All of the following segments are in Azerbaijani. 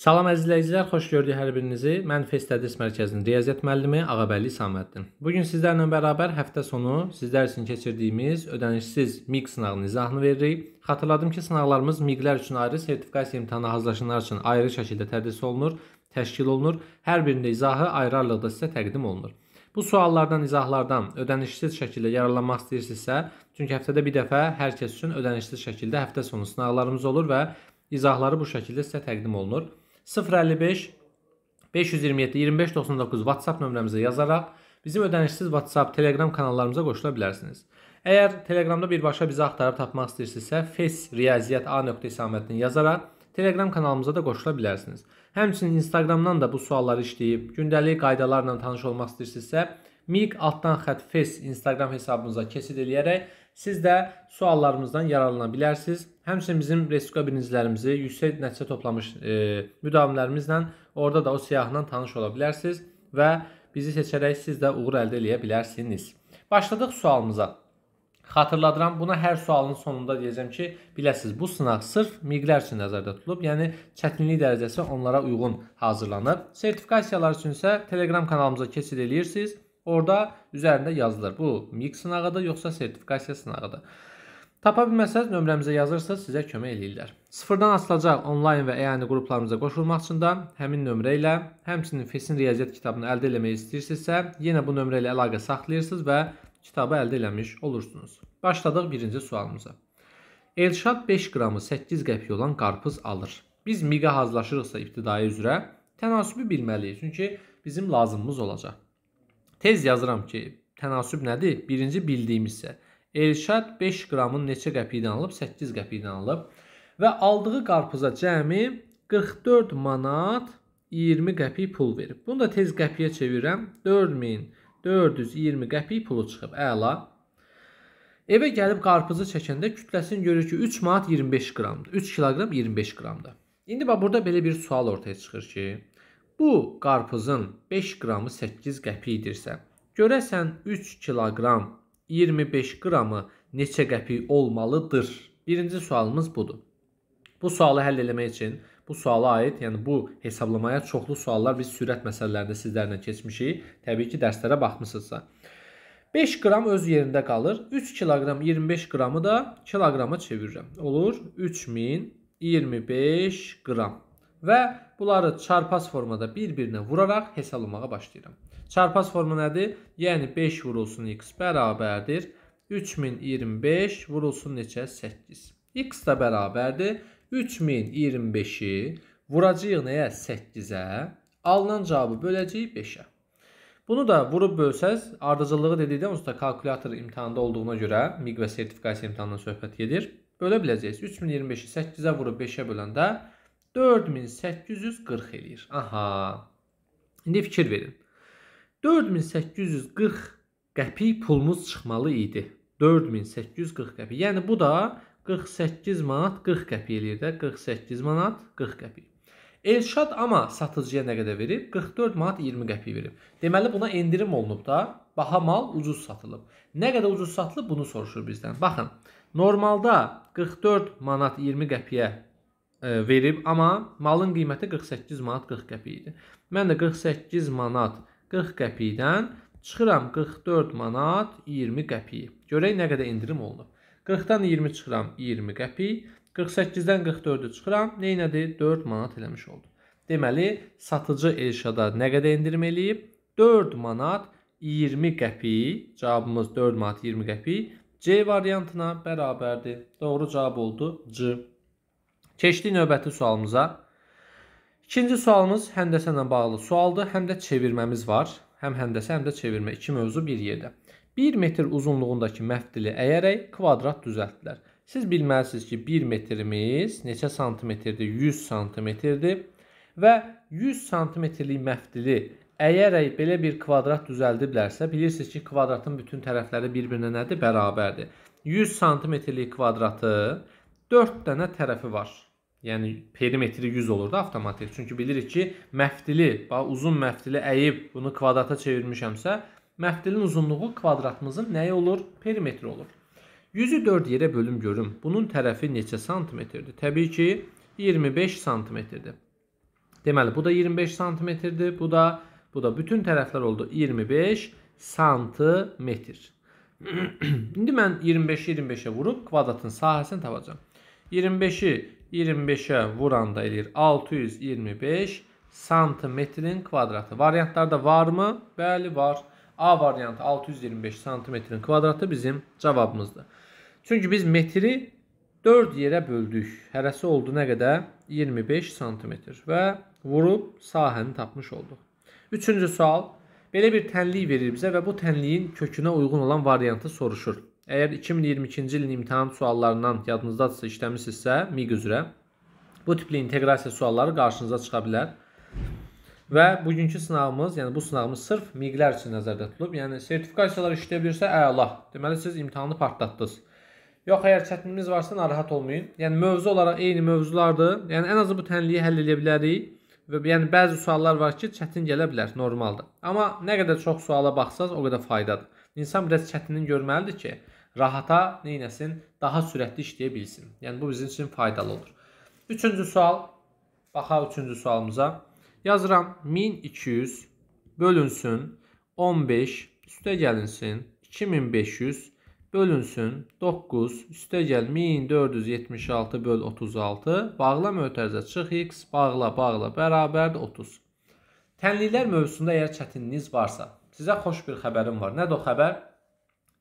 Salam əzizləyicilər, xoş gördük hər birinizi. Mən Fest Tədris Mərkəzinin riyaziyyat müəllimi Ağabəli İsamaddin. Bu gün sizlərlə bərabər həftə sonu sizlər üçün keçirdiyimiz ödənişsiz MIQ sınağının izahını veririk. Xatırladım ki, sınaqlarımız MIQ-lər üçün ayrı, sertifikasiya imtahanına hazırlaşanlar üçün ayrı şəkildə tədris olunur, təşkil olunur. Hər birində izahı ayrı-ayrılıqda sizə təqdim olunur. Bu suallardan, izahlardan ödənişsiz şəkildə yararlanmaq istəyirsinizsə, çünki həftədə bir dəfə hər kəs üçün ödənişsiz şəkildə həftə sonu sınaqlarımız olur və izahları bu şəkildə sizə təqdim olunur. 055 527 2599 WhatsApp nömrəmizə yazaraq bizim ödənişsiz WhatsApp, Telegram kanallarımıza qoşula bilərsiniz. Əgər Telegramda birbaşa bizi axtarıb tapmaq istəyirsinizsə, fesriyaziyat.a.isamətini yazaraq Telegram kanalımıza da qoşula bilərsiniz. Həmçinin Instagramdan da bu sualları işləyib, gündəlik qaydalarla tanış olmaq istəyirsinizsə, miq altdan xətt fes Instagram hesabımıza keçid eləyərək Siz də suallarımızdan yararlanabilərsiniz. Həmçinin bizim resiko birinizlərimizi, yüksək nəticə toplamış e, müdavimlərimizlə orada da o siyahından tanış ola bilərsiniz və bizi seçərək siz də uğur əldə edə bilərsiniz. Başladıq sualımıza. Xatırladıram, buna hər sualın sonunda deyəcəm ki, biləsiz bu sınaq sırf miqlər üçün nəzərdə tutulub, yəni çətinlik dərəcəsi onlara uyğun hazırlanıb. Sertifikasiyalar üçün isə Telegram kanalımıza keçid edirsiniz. Orada üzərində yazılır. Bu MİQ sınağıdır, yoxsa sertifikasiya sınağıdır. Tapa bilməsəz nömrəmizə yazırsınız, sizə kömək eləyirlər. Sıfırdan açılacaq onlayn və əyani qruplarımıza qoşulmaq üçün də həmin nömrə ilə, həmçinin FES-in riyaziyyat kitabını əldə eləmək istəyirsinizsə, yenə bu nömrə ilə əlaqə saxlayırsınız və kitabı əldə eləmiş olursunuz. Başladıq birinci sualımıza. Elşad 5 qramı 8 qəpiy olan qarpız alır. Biz miqa hazırlaşırıqsa ibtidai üzrə, tənasibi bilməliyik, çünki bizim lazımımız olacaq. Tez yazıram ki, tənasüb nədir? Birinci bildiyimizsə, Elşad 5 qramın neçə qəpikdən alıb? 8 qəpikdən alıb və aldığı qarpuza cəmi 44 manat 20 qəpik pul verib. Bunu da tez qəpiyə çevirəm. 4420 qəpik pulu çıxıb. Əla. Evə gəlib qarpuzu çəkəndə kütləsini görür ki, 3 manat 25 qramdır. 3 kiloqram 25 qramdır. İndi bax burada belə bir sual ortaya çıxır ki, Bu qarpızın 5 qramı 8 qəpikdirsə, görəsən 3 kiloqram 25 qramı neçə qəpik olmalıdır? Birinci sualımız budur. Bu sualı həll etmək üçün bu suala aid, yəni bu hesablamaya çoxlu suallar biz sürət məsələlərində sizlərlə keçmişik. Təbii ki, dərslərə baxmısınızsa. 5 qram öz yerində qalır. 3 kiloqram 25 qramı da kiloqrama çevirirəm. Olur 3025 qram. Və Bunları çarpaz formada bir-birinə vuraraq hesablamağa başlayıram. Çarpaz forma nədir? Yəni 5 vurulsun x bərabərdir 3025 vurulsun neçə? 8. x də bərabərdir 3025-i vuracağıq nəyə? 8-ə. Alınan cavabı böləcəyik 5-ə. Bunu da vurub bölsəz, ardıcıllığı dedikdə onsuz da kalkulyator imtahanda olduğuna görə MİQ və sertifikasiya imtahanından söhbət gedir. Bölə biləcəksiniz. 3025-i 8-ə vurub 5-ə böləndə 4840 eləyir. Aha. İndi fikir verin. 4840 qəpik pulumuz çıxmalı idi. 4840 qəpik. Yəni bu da 48 manat 40 qəpik eləyir də. 48 manat 40 qəpik. Elşad amma satıcıya nə qədər verib? 44 manat 20 qəpik verib. Deməli buna endirim olunub da. Baha mal ucuz satılıb. Nə qədər ucuz satılıb bunu soruşur bizdən. Baxın, normalda 44 manat 20 qəpiyə E, verib, amma malın qiyməti 48 manat 40 qəpik idi. Mən də 48 manat 40 qəpikdən çıxıram 44 manat 20 qəpik. Görək nə qədər indirim olunub. 40-dan 20 çıxıram 20 qəpik, 48-dən 44-ü çıxıram, nə elədi? 4 manat eləmiş oldu. Deməli, satıcı Elşada nə qədər indirim eləyib? 4 manat 20 qəpik, cavabımız 4 manat 20 qəpik C variantına bərabərdir. Doğru cavab oldu C. Keçdik növbəti sualımıza. İkinci sualımız həndəsə ilə bağlı sualdır, həm də çevirməmiz var. Həm həndəsə, həm də çevirmə iki mövzu bir yerdə. 1 metr uzunluğundakı məfdili əyərək kvadrat düzəltdilər. Siz bilməlisiniz ki, 1 metrimiz neçə santimetrdir? 100 santimetrdir. Və 100 santimetrlik məfdili əyərək belə bir kvadrat düzəldiblərsə, bilirsiniz ki, kvadratın bütün tərəfləri bir-birinə nədir? Bərabərdir. 100 santimetrlik kvadratı 4 dənə tərəfi var yəni perimetri 100 olur da avtomatik. Çünki bilirik ki, məftili, bax uzun məftili əyib bunu kvadrata çevirmişəmsə, məftilin uzunluğu kvadratımızın nəyi olur? Perimetri olur. 100-ü 4 yerə bölüm görüm. Bunun tərəfi neçə santimetrdir? Təbii ki, 25 santimetrdir. Deməli, bu da 25 santimetrdir, bu da bu da bütün tərəflər oldu 25 santimetr. İndi mən 25-i 25-ə vurub kvadratın sahəsini tapacağam. 25-i 25-ə vuranda eləyir 625 santimetrin kvadratı. Variantlarda varmı? Bəli, var. A variantı 625 santimetrin kvadratı bizim cavabımızdır. Çünki biz metri 4 yerə böldük. Hərəsi oldu nə qədər? 25 santimetr və vurub sahəni tapmış olduq. Üçüncü sual. Belə bir tənlik verir bizə və bu tənliyin kökünə uyğun olan variantı soruşur. Əgər 2022-ci ilin imtahan suallarından yadınızdadırsa işləmisinizsə, MİQ üzrə bu tipli inteqrasiya sualları qarşınıza çıxa bilər. Və bugünkü sınağımız, yəni bu sınağımız sırf MİQ-lər üçün nəzərdə tutulub. Yəni sertifikasiyalar işləyə bilirsə, əla. Deməli siz imtahanı partlatdınız. Yox, əgər çətinliyiniz varsa narahat olmayın. Yəni mövzu olaraq eyni mövzulardır. Yəni ən azı bu tənliyi həll edə bilərik. Və yəni bəzi suallar var ki, çətin gələ bilər, normaldır. Amma nə qədər çox suala baxsaz, o qədər faydadır. İnsan biraz çətinliyini görməlidir ki, rahata neynəsin? Daha sürətli işləyə bilsin. Yəni bu bizim üçün faydalı olur. Üçüncü sual. Baxaq üçüncü sualımıza. Yazıram 1200 bölünsün 15 üstə gəlinsin 2500 bölünsün 9 üstə gəl 1476 böl 36 bağla mötərizə çıx x bağla bağla bərabərdir 30. Tənliklər mövzusunda əgər çətinliyiniz varsa, sizə xoş bir xəbərim var. Nədir o xəbər?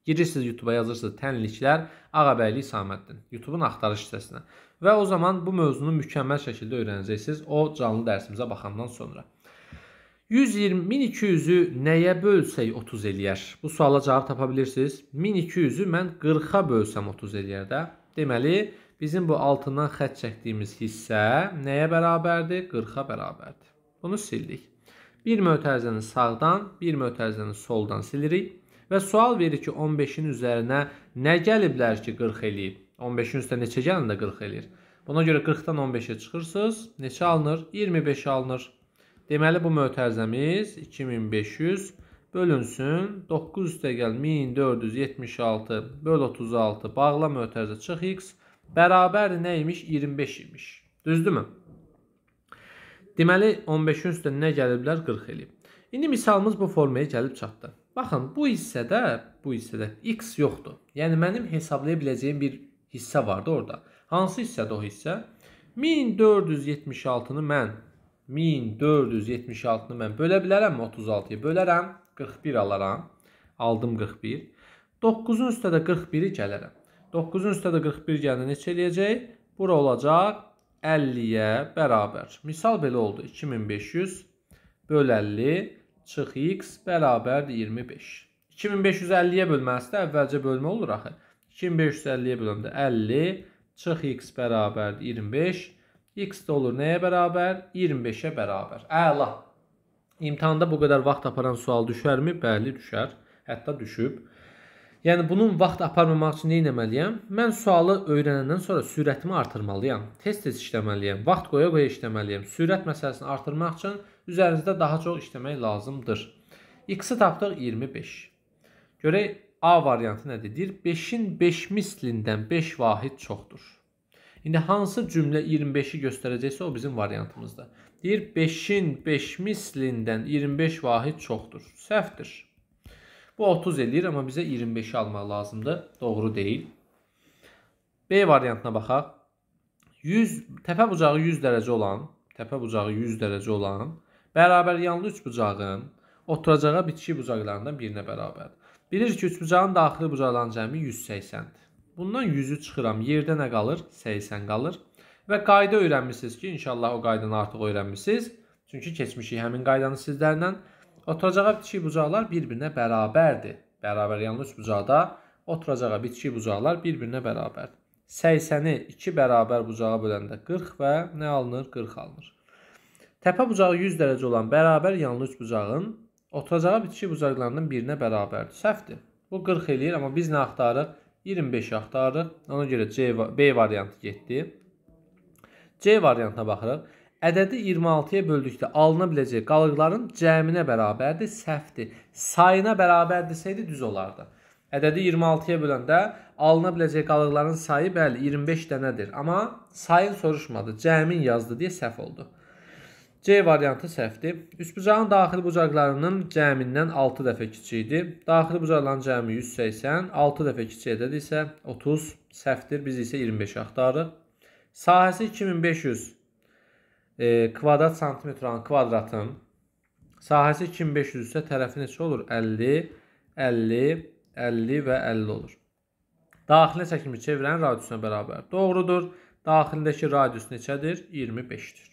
Girirsiniz YouTube-a yazırsınız tənliklər Ağabəyli İsaməddin YouTube-un axtarış hissəsinə. Və o zaman bu mövzunu mükəmməl şəkildə öyrənəcəksiniz o canlı dərsimizə baxandan sonra. 120 1200-ü nəyə bölsək 30 eləyər? Bu suala cavab tapa bilirsiniz. 1200-ü mən 40-a bölsəm 30 eləyər də. Deməli, bizim bu altından xətt çəkdiyimiz hissə nəyə bərabərdir? 40-a bərabərdir. Bunu sildik. Bir mötərizəni sağdan, bir mötərizəni soldan silirik və sual verir ki, 15-in üzərinə nə gəliblər ki, 40 eləyib? 15-in üstə neçə gəlin də 40 eləyir? Buna görə 40-dan 15-ə çıxırsınız. Neçə alınır? 25 alınır. Deməli bu mötərizəmiz 2500 bölünsün 9 üstə gəl 1476 böl 36 bağla mötərizə çıx x bərabər nə imiş? 25 imiş. Düzdürmü? Deməli 15-in üstə nə gəliblər? 40 eləyib. İndi misalımız bu formaya gəlib çatdı. Baxın, bu hissədə, bu hissədə x yoxdur. Yəni mənim hesablaya biləcəyim bir hissə vardı orada. Hansı hissədir o hissə? 1476-nı mən 1476-nı mən bölə bilərəmmi 36-ya? Bölərəm, 41 alaram. Aldım 41. 9-un üstə də 41-i gələrəm. 9-un üstə də 41 gəlir neçə eləyəcək? Bura olacaq 50-yə bərabər. Misal belə oldu. 2500 böl 50 çıx x bərabərdir 25. 2550-yə bölməsi də əvvəlcə bölmə olur axı. 2550-yə böləndə 50, çıx x bərabərdir 25. X də olur nəyə bərabər? 25-ə bərabər. Əla. İmtahanda bu qədər vaxt aparan sual düşərmi? Bəli, düşər. Hətta düşüb. Yəni bunun vaxt aparmamaq üçün nə etməliyəm? Mən sualı öyrənəndən sonra sürətimi artırmalıyam. Tez-tez işləməliyəm. Vaxt qoya-qoya işləməliyəm. Sürət məsələsini artırmaq üçün üzərinizdə daha çox işləmək lazımdır. X-i tapdıq 25. Görək A variantı nə deyir? 5-in 5 mislindən 5 vahid çoxdur. İndi hansı cümlə 25-i göstərəcəksə o bizim variantımızda. Deyir 5-in 5 mislindən 25 vahid çoxdur. Səhvdir. Bu 30 eləyir, amma bizə 25-i almaq lazımdır. Doğru deyil. B variantına baxaq. 100 təpə bucağı 100 dərəcə olan, təpə bucağı 100 dərəcə olan Bərabəryanlı üçbucağın oturacağa bitki bucaqlarından birinə bərabərdir. Bilirik ki, üçbucağın daxili bucaqlarının cəmi 180-dir. Bundan 100-ü çıxıram. Yerdə nə qalır? 80 qalır. Və qayda öyrənmisiniz ki, inşallah o qaydanı artıq öyrənmisiniz. Çünki keçmişik həmin qaydanı sizlərlə. Oturacağa bitki bucaqlar bir-birinə bərabərdir. Bərabəryanlı üçbucaqda oturacağa bitki bucaqlar bir-birinə bərabərdir. 80-i 2 bərabər bucağa böləndə 40 və nə alınır? 40 alınır. Təpə bucağı 100 dərəcə olan bərabər yanlı üç bucağın oturacağı bitişik bucaqlarından birinə bərabərdir. Səhvdir. Bu 40 eləyir, amma biz nə axtarırıq? 25 axtarırıq. Ona görə C, B variantı getdi. C variantına baxırıq. Ədədi 26-ya böldükdə alına biləcək qalıqların cəminə bərabərdir, səhvdir. Sayına bərabər desəydi düz olardı. Ədədi 26-ya böləndə alına biləcək qalıqların sayı bəli 25 dənədir, amma sayın soruşmadı, cəmin yazdı deyə səhv oldu. C variantı səhvdir. Üçbucağın daxili bucaqlarının cəmindən 6 dəfə kiçikdir. Daxili bucaqların cəmi 180, 6 dəfə kiçikdədir isə 30 səhvdir. Biz isə 25 axtarırıq. Sahəsi 2500 e, kvadrat santimetranın kvadratın sahəsi 2500 isə tərəfi neçə olur? 50, 50, 50 və 50 olur. Daxilə çəkimi çevirən radiusuna bərabər. Doğrudur. Daxilindəki radius neçədir? 25-dir.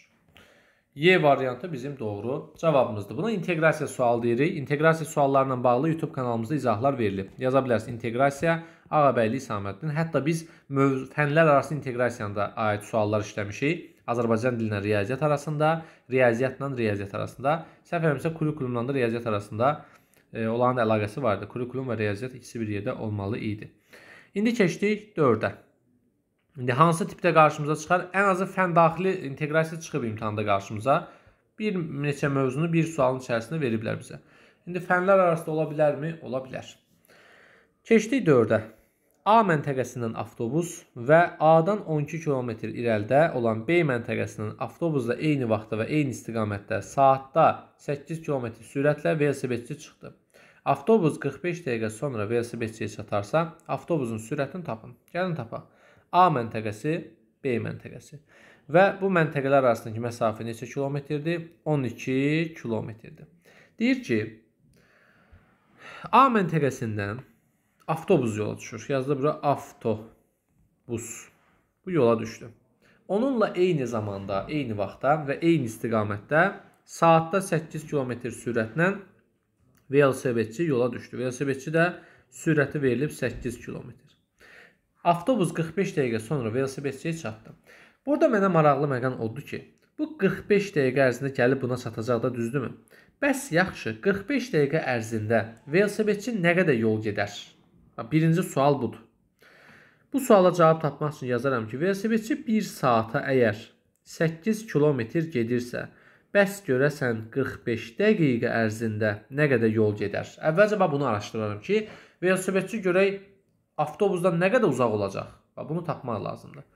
Y variantı bizim doğru cavabımızdır. Buna inteqrasiya sualı deyirik. İnteqrasiya suallarla bağlı YouTube kanalımızda izahlar verilib. Yaza bilərsiniz inteqrasiya Ağabəyli İsaməddin. Hətta biz fənlər arası inteqrasiyanda aid suallar işləmişik. Azərbaycan dilinə riyaziyyat arasında, riyaziyyatla riyaziyyat arasında, səhvəmsə kurikulumla da riyaziyyat arasında e, olan da əlaqəsi vardı. Kurikulum və riyaziyyat ikisi bir yerdə olmalı idi. İndi keçdik 4-ə. İndi hansı tipdə qarşımıza çıxar? Ən azı fən daxili inteqrasiya çıxıb imtahanda qarşımıza. Bir neçə mövzunu bir sualın içərisində veriblər bizə. İndi fənlər arasında ola bilərmi? Ola bilər. Keçdik 4-ə. A məntəqəsindən avtobus və A-dan 12 km irəlidə olan B məntəqəsindən avtobusla eyni vaxtda və eyni istiqamətdə saatda 8 km sürətlə velosipedçi çıxdı. Avtobus 45 dəqiqə sonra velosipedçiyə çatarsa, avtobusun sürətini tapın. Gəlin tapaq. A məntəqəsi, B məntəqəsi. Və bu məntəqələr arasındakı məsafə neçə kilometrdir? 12 kilometrdir. Deyir ki, A məntəqəsindən avtobus yola düşür. Yazdı bura avtobus. Bu yola düşdü. Onunla eyni zamanda, eyni vaxtda və eyni istiqamətdə saatda 8 km sürətlə velosipedçi yola düşdü. Velosipedçi də sürəti verilib 8 km. Avtobus 45 dəqiqə sonra velosipedçiyə çatdı. Burada mənə maraqlı məqam oldu ki, bu 45 dəqiqə ərzində gəlib buna çatacaq da, düzdürmü? Bəs yaxşı, 45 dəqiqə ərzində velosipedçi nə qədər yol gedər? Birinci sual budur. Bu suala cavab tapmaq üçün yazaram ki, velosipedçi 1 saata əgər 8 kilometr gedirsə, bəs görəsən 45 dəqiqə ərzində nə qədər yol gedər? Əvvəlcə bax bunu araşdıraram ki, velosipedçi görək avtobusdan nə qədər uzaq olacaq? Bax bunu tapmaq lazımdır.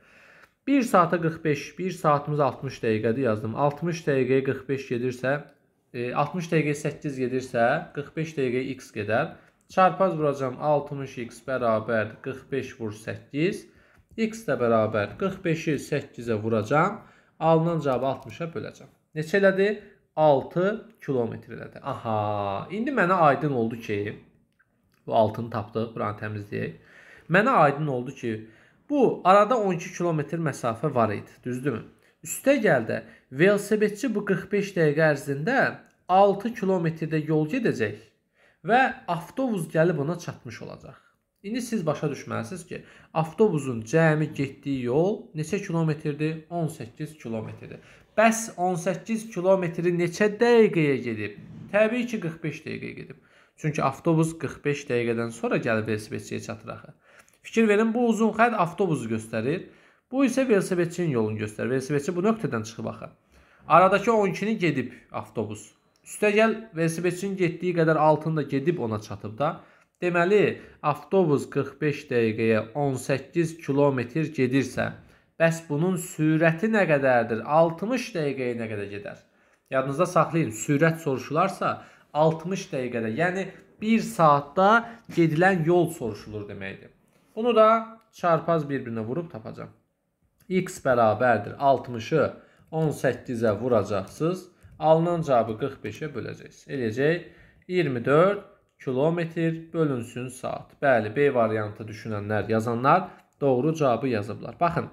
1 saata 45, 1 saatımız 60 dəqiqədir yazdım. 60 dəqiqəyə 45 gedirsə, 60 e, dəqiqəyə 8 gedirsə, 45 dəqiqəyə x gedər. Çarpaz vuracağam 60x bərabər 45 vur 8. x də bərabər 45-i 8-ə vuracağam. Alınan cavabı 60-a böləcəm. Neçə elədi? 6 kilometr elədi. Aha, indi mənə aydın oldu ki, bu 6-nı tapdıq. Buranı təmizləyək. Mənə aydın oldu ki, bu arada 12 kilometr məsafə var idi, düzdürmü? Üstəgəldə velosipedçi bu 45 dəqiqə ərzində 6 kilometrdə yol gedəcək və avtobus gəlib ona çatmış olacaq. İndi siz başa düşməlisiniz ki, avtobusun cəmi getdiyi yol neçə kilometrdir? 18 kilometrdir. Bəs 18 kilometri neçə dəqiqəyə gedib? Təbii ki, 45 dəqiqəyə gedib. Çünki avtobus 45 dəqiqədən sonra gəlib velosipedçiyə çatır axı. Fikir verin bu uzun xətt avtobusu göstərir. Bu isə velosipedçinin yolunu göstərir. Velosipedçi bu nöqtədən çıxıb axı. Aradakı 12-ni gedib avtobus. Üstəgəl velosipedçinin getdiyi qədər altını da gedib ona çatıb da. Deməli, avtobus 45 dəqiqəyə 18 kilometr gedirsə, bəs bunun sürəti nə qədərdir? 60 dəqiqəyə nə qədər gedər? Yadınızda saxlayın, sürət soruşularsa 60 dəqiqədə, yəni 1 saatda gedilən yol soruşulur deməkdir. Bunu da çarpaz bir-birinə vurub tapacam. X bərabərdir 60-ı 18-ə vuracaqsınız. Alınan cavabı 45-ə böləcəksiniz. Eləyəcək 24 kilometr bölünsün saat. Bəli, B variantı düşünənlər, yazanlar doğru cavabı yazıblar. Baxın,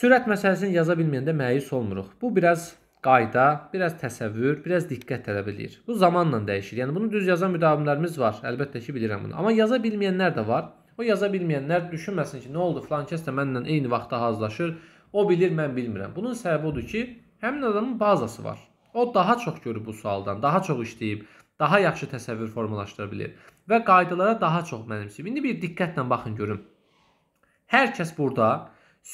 sürət məsələsini yaza bilməyəndə məyus olmuruq. Bu biraz qayda, biraz təsəvvür, biraz diqqət tələb eləyir. Bu zamanla dəyişir. Yəni bunu düz yazan müdavimlərimiz var. Əlbəttə ki, bilirəm bunu. Amma yaza bilməyənlər də var. O yaza bilməyənlər düşünməsin ki, nə oldu, filan kəs də mənlə eyni vaxtda hazırlaşır. O bilir, mən bilmirəm. Bunun səbəbi odur ki, həmin adamın bazası var. O daha çox görüb bu sualdan, daha çox işləyib, daha yaxşı təsəvvür formalaşdıra bilir və qaydalara daha çox mənimsəyib. İndi bir diqqətlə baxın görüm. Hər kəs burada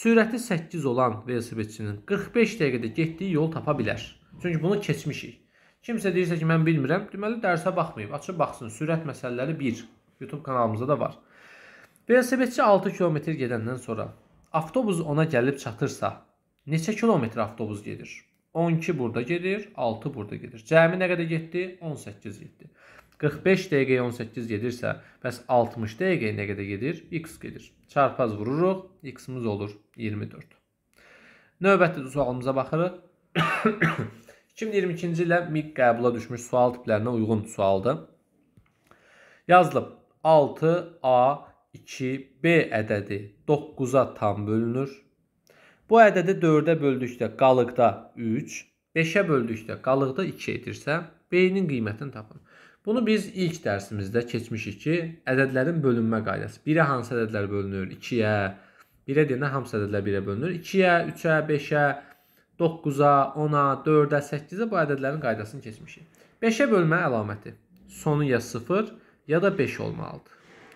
sürəti 8 olan velosipedçinin 45 dəqiqədə getdiyi yol tapa bilər. Çünki bunu keçmişik. Kimsə deyirsə ki, mən bilmirəm, deməli dərsə baxmayıb, açıb baxsın. Sürət məsələləri 1 YouTube kanalımızda da var. Velosipedçi 6 kilometr gedəndən sonra avtobus ona gəlib çatırsa, neçə kilometr avtobus gedir? 12 burada gedir, 6 burada gedir. Cəmi nə qədər getdi? 18 getdi. 45 dəqiqəyə 18 gedirsə, bəs 60 dəqiqəyə nə qədər gedir? X gedir. Çarpaz vururuq, x-imiz olur 24. Növbəti sualımıza baxırıq. 2022-ci ilə MİQ qəbula düşmüş sual tiplərinə uyğun sualdır. Yazılıb 6A 2B ədədi 9-a tam bölünür. Bu ədədi 4-ə böldükdə qalıqda 3, 5-ə böldükdə qalıqda 2 edirsə, B-nin qiymətini tapın. Bunu biz ilk dərsimizdə keçmişik ki, ədədlərin bölünmə qaydası. 1-ə hansı ədədlər bölünür? 2-yə, 1-ə deyəndə hamısı ədədlər 1-ə bölünür. 2-yə, 3-ə, 5-ə, 9-a, 10-a, 4-ə, 8-ə bu ədədlərin qaydasını keçmişik. 5-ə bölmə əlaməti. Sonu ya 0 ya da 5 olmalıdır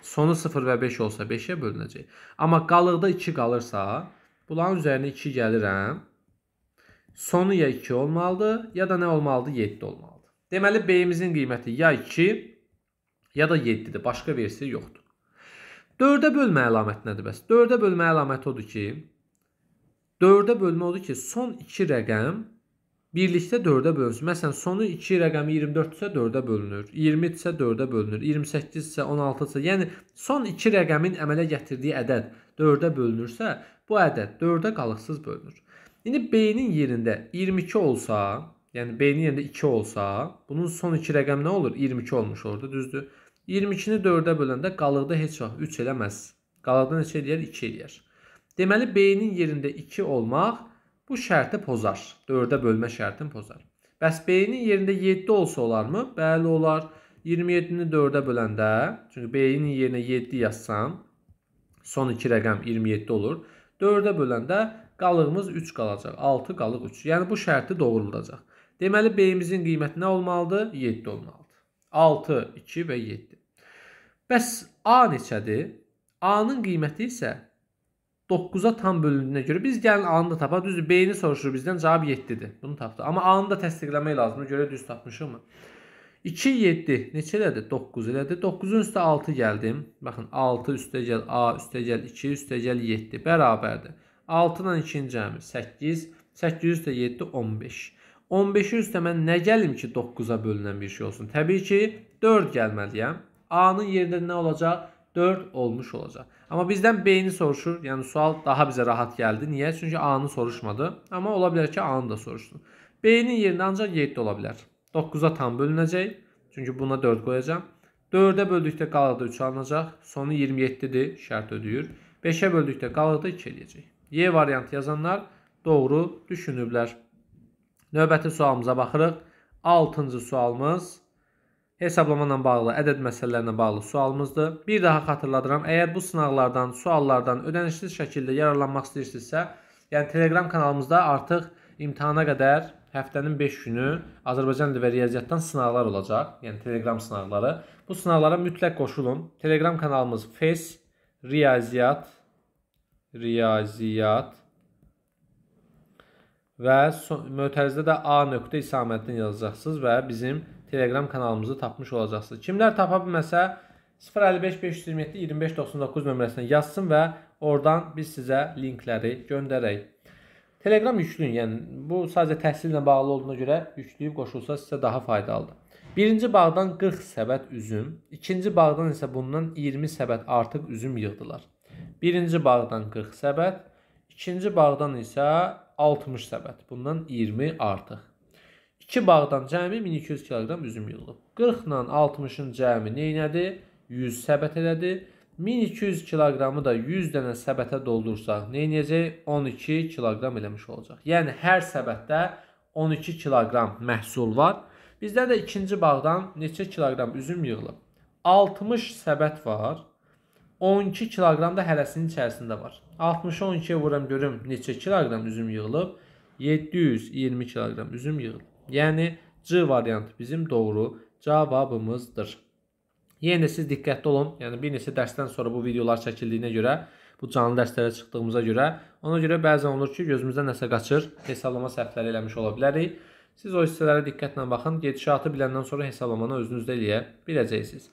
sonu 0 və 5 olsa 5-ə bölünəcək. Amma qalıqda 2 qalırsa, bunların üzərinə 2 gəlirəm. Sonu ya 2 olmalıdır, ya da nə olmalıdır? 7 olmalıdır. Deməli, B-imizin qiyməti ya 2, ya da 7-dir. Başqa versiya yoxdur. 4-ə bölmə əlaməti nədir bəs? 4-ə bölmə əlaməti odur ki, 4-ə bölmə odur ki, son 2 rəqəm birlikdə 4-ə bölünsün. Məsələn, sonu 2 rəqəmi 24-sə 4-ə bölünür, 20-sə 4-ə bölünür, 28-sə 16-sə. Yəni son 2 rəqəmin əmələ gətirdiyi ədəd 4-ə bölünürsə, bu ədəd 4-ə qalıqsız bölünür. İndi B-nin yerində 22 olsa, yəni B-nin yerində 2 olsa, bunun son 2 rəqəmi nə olur? 22 olmuş orada, düzdür? 22-ni 4-ə böləndə qalıqda heç vaxt 3 eləməz. Qalıqda neçə eləyər? 2 eləyər. Deməli B-nin yerində 2 olmaq Bu şərti pozar. 4-ə bölmə şərtini pozar. Bəs B-nin yerində 7 olsa olarmı? Bəli olar. 27-ni 4-ə böləndə, çünki B-nin yerinə 7 yazsam, son 2 rəqəm 27 olur. 4-ə böləndə qalığımız 3 qalacaq. 6 qalıq 3. Yəni bu şərti doğruladacaq. Deməli B-imizin qiyməti nə olmalıdır? 7 olmalıdır. 6, 2 və 7. Bəs A neçədir? A-nın qiyməti isə 9-a tam bölündüyünə görə biz gəlin anını tapaq. Düzdür, B-ni soruşur bizdən, cavab 7-dir. Bunu tapdıq. Amma anını da təsdiqləmək lazımdır. Görə düz tapmışıqmı? 2, 7 neçə elədi? 9 elədi. 9-un üstə 6 gəldim. Baxın, 6 üstə gəl A, üstə gəl 2, üstə gəl 7 bərabərdir. 6 ilə 2-ci cəmi 8, 8 üstə 7 15. 15-in üstə mən nə gəlim ki, 9-a bölünən bir şey olsun? Təbii ki, 4 gəlməliyəm. A-nın yerində nə olacaq? 4 olmuş olacaq. Amma bizdən B-ni soruşur. Yəni sual daha bizə rahat gəldi. Niyə? Çünki A-nı soruşmadı. Amma ola bilər ki, A-nı da soruşsun. B-nin yerinə ancaq 7 ola bilər. 9-a tam bölünəcək. Çünki buna 4 qoyacam. 4-ə böldükdə qalıqda 3 alınacaq. Sonu 27-dir, şərt ödəyir. 5-ə böldükdə qalıqda 2 eləyəcək. Y variantı yazanlar doğru düşünüblər. Növbəti sualımıza baxırıq. 6-cı sualımız hesablamla bağlı, ədəd məsələlərlə bağlı sualımızdır. Bir daha xatırladıram, əgər bu sınaqlardan, suallardan ödənişsiz şəkildə yararlanmaq istəyirsinizsə, yəni Telegram kanalımızda artıq imtahana qədər həftənin 5 günü Azərbaycan dili və riyaziyyatdan sınaqlar olacaq. Yəni Telegram sınaqları. Bu sınaqlara mütləq qoşulun. Telegram kanalımız Fes Riyaziyyat Riyaziyyat və mötərizdə də A nöqtə isamətini yazacaqsınız və bizim Telegram kanalımızı tapmış olacaqsınız. Kimlər tapa bilməsə 055 527 2599 nömrəsinə yazsın və oradan biz sizə linkləri göndərək. Telegram yükləyin, yəni bu sadəcə təhsillə bağlı olduğuna görə yükləyib qoşulsa sizə daha faydalıdır. Birinci bağdan 40 səbət üzüm, ikinci bağdan isə bundan 20 səbət artıq üzüm yığdılar. Birinci bağdan 40 səbət, ikinci bağdan isə 60 səbət, bundan 20 artıq. 2 bağdan cəmi 1200 kq üzüm yığılıb. 40 ilə 60-ın cəmi neynədi? 100 səbət elədi. 1200 kq-ı da 100 dənə səbətə doldursaq, neynəyəcək? 12 kq eləmiş olacaq. Yəni hər səbətdə 12 kq məhsul var. Bizdə də ikinci bağdan neçə kiloqram üzüm yığılıb? 60 səbət var. 12 kiloqram da hərəsinin içərisində var. 60-ı 12-yə vuram görüm neçə kiloqram üzüm yığılıb? 720 kiloqram üzüm yığılıb. Yəni C variantı bizim doğru cavabımızdır. Yenə də siz diqqətli olun. Yəni bir neçə dərsdən sonra bu videolar çəkildiyinə görə, bu canlı dərslərə çıxdığımıza görə, ona görə bəzən olur ki, gözümüzdən nəsə qaçır, hesablama səhvləri eləmiş ola bilərik. Siz o hissələrə diqqətlə baxın. Gedişatı biləndən sonra hesablamanı özünüz də eləyə biləcəksiniz.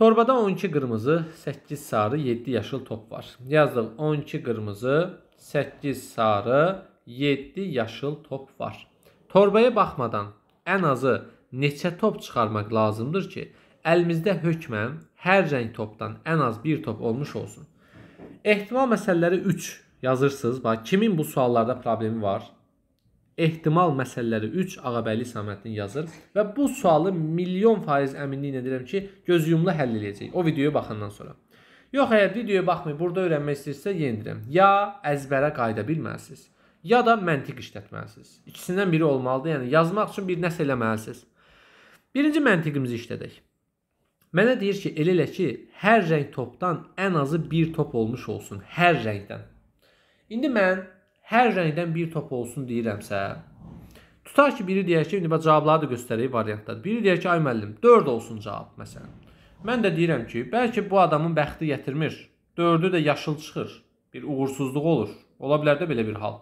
Torbada 12 qırmızı, 8 sarı, 7 yaşıl top var. Yazdıq 12 qırmızı, 8 sarı, 7 yaşıl top var. Torbaya baxmadan ən azı neçə top çıxarmaq lazımdır ki, əlimizdə hökmən hər rəng topdan ən az bir top olmuş olsun. Ehtimal məsələləri 3 yazırsınız. Bax kimin bu suallarda problemi var? Ehtimal məsələləri 3 Ağabəli Səmədin yazır və bu sualı milyon faiz əminliklə deyirəm ki, göz yumlu həll eləyəcək o videoya baxandan sonra. Yox, əgər videoya baxmayıb burada öyrənmək istəyirsə, yenə deyirəm, ya əzbərə qayda bilməlisiniz ya da məntiq işlətməlisiniz. İkisindən biri olmalıdır. Yəni yazmaq üçün bir nəsə eləməlisiniz. Birinci məntiqimizi işlədək. Mənə deyir ki, elə elə ki, hər rəng topdan ən azı bir top olmuş olsun, hər rəngdən. İndi mən hər rəngdən bir top olsun deyirəmsə, tutaq ki, biri deyək ki, indi bax cavabları da göstərək variantlar. Biri deyək ki, ay müəllim, 4 olsun cavab məsələn. Mən də deyirəm ki, bəlkə bu adamın bəxti gətirmir. 4-ü də yaşıl çıxır. Bir uğursuzluq olur. Ola bilər də belə bir hal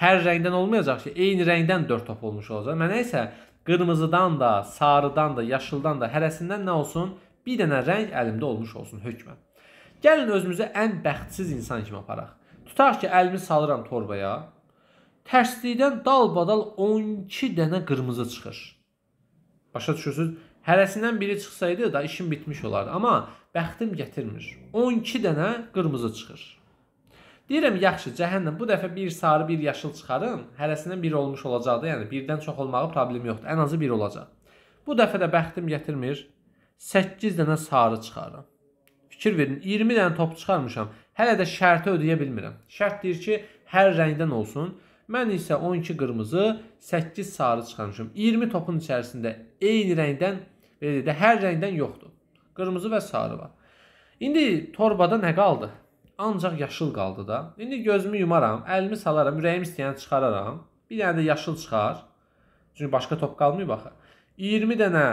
hər rəngdən olmayacaq ki, eyni rəngdən 4 top olmuş olacaq. Mənə isə qırmızıdan da, sarıdan da, yaşıldan da, hərəsindən nə olsun? Bir dənə rəng əlimdə olmuş olsun hökmən. Gəlin özümüzü ən bəxtsiz insan kimi aparaq. Tutaq ki, əlimi salıram torbaya. Tərslikdən dalbadal 12 dənə qırmızı çıxır. Başa düşürsüz? Hərəsindən biri çıxsaydı da işim bitmiş olardı. Amma bəxtim gətirmir. 12 dənə qırmızı çıxır. Deyirəm, yaxşı, cəhənnəm, bu dəfə bir sarı, bir yaşıl çıxarın. Hərəsindən biri olmuş olacaq da, yəni birdən çox olmağı problem yoxdur. Ən azı biri olacaq. Bu dəfə də bəxtim gətirmir. 8 dənə sarı çıxarıram. Fikir verin, 20 dənə top çıxarmışam. Hələ də şərti ödəyə bilmirəm. Şərt deyir ki, hər rəngdən olsun. Mən isə 12 qırmızı, 8 sarı çıxarmışam. 20 topun içərisində eyni rəngdən, belə də hər rəngdən yoxdur. Qırmızı və sarı var. İndi torbada nə qaldı? ancaq yaşıl qaldı da. İndi gözümü yumaram, əlimi salaram, ürəyim istəyəni çıxararam. Bir dənə də yaşıl çıxar. Çünki başqa top qalmayıb axı. 20 dənə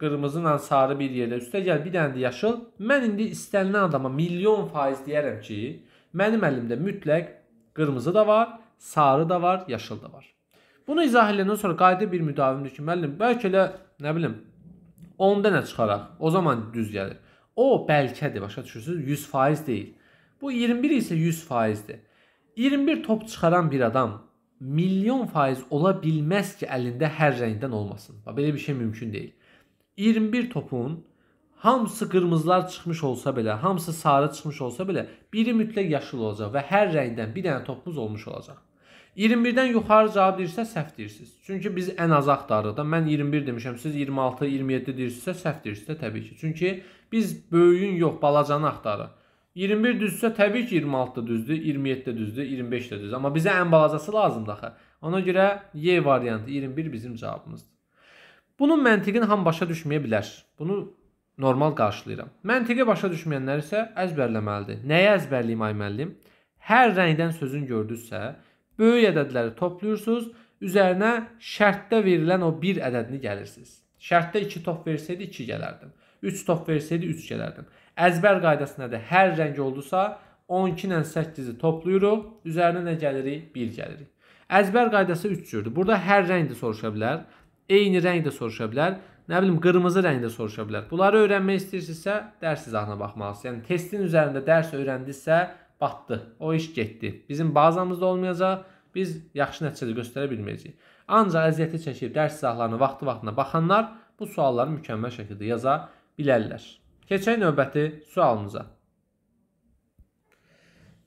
qırmızı ilə sarı bir yerdə üstə gəl bir dənə də yaşıl. Mən indi istənilən adama milyon faiz deyərəm ki, mənim əlimdə mütləq qırmızı da var, sarı da var, yaşıl da var. Bunu izah edəndən sonra qayıdıb bir müdavimdir ki, müəllim, bəlkə elə nə bilim 10 dənə çıxaraq. O zaman düz gəlir. O bəlkədir, başa düşürsüz? 100% deyil. Bu 21 isə 100 faizdir. 21 top çıxaran bir adam milyon faiz ola bilməz ki, əlində hər rəngdən olmasın. Belə bir şey mümkün deyil. 21 topun hamısı qırmızılar çıxmış olsa belə, hamısı sarı çıxmış olsa belə, biri mütləq yaşıl olacaq və hər rəngdən bir dənə topumuz olmuş olacaq. 21-dən yuxarı cavab deyirsə səhv deyirsiniz. Çünki biz ən azı axtarırıq da. Mən 21 demişəm, siz 26, 27 deyirsinizsə səhv deyirsiniz də təbii ki. Çünki biz böyüyün yox, balacanı axtarırıq. 21 düzdürsə təbii ki 26 da düzdür, 27 də düzdür, 25 də düzdür. Amma bizə ən balazası lazımdır axı. Ona görə Y variantı 21 bizim cavabımızdır. Bunun məntiqini ham başa düşməyə bilər. Bunu normal qarşılayıram. Məntiqi başa düşməyənlər isə əzbərləməlidir. Nəyi əzbərləyim ay müəllim? Hər rəngdən sözün gördünüzsə, böyük ədədləri toplayırsınız, üzərinə şərtdə verilən o 1 ədədini gəlirsiniz. Şərtdə 2 top versəydi 2 gələrdim. 3 top versəydi 3 gələrdim. Əzbər qaydasında da hər rəng oldusa 12 ilə 8-i toplayırıq. Üzərinə nə gəlirik? 1 gəlirik. Əzbər qaydası 3 cürdür. Burada hər rəng də soruşa bilər. Eyni rəng də soruşa bilər. Nə bilim qırmızı rəng də soruşa bilər. Bunları öyrənmək istəyirsinizsə dərs izahına baxmalısınız. Yəni testin üzərində dərs öyrəndinizsə batdı. O iş getdi. Bizim bazamızda olmayacaq. Biz yaxşı nəticə göstərə bilməyəcəyik. Ancaq əziyyəti çəkib dərs silahlarına vaxtı-vaxtına baxanlar bu sualları mükəmməl şəkildə yaza bilərlər. Keçək növbəti sualımıza.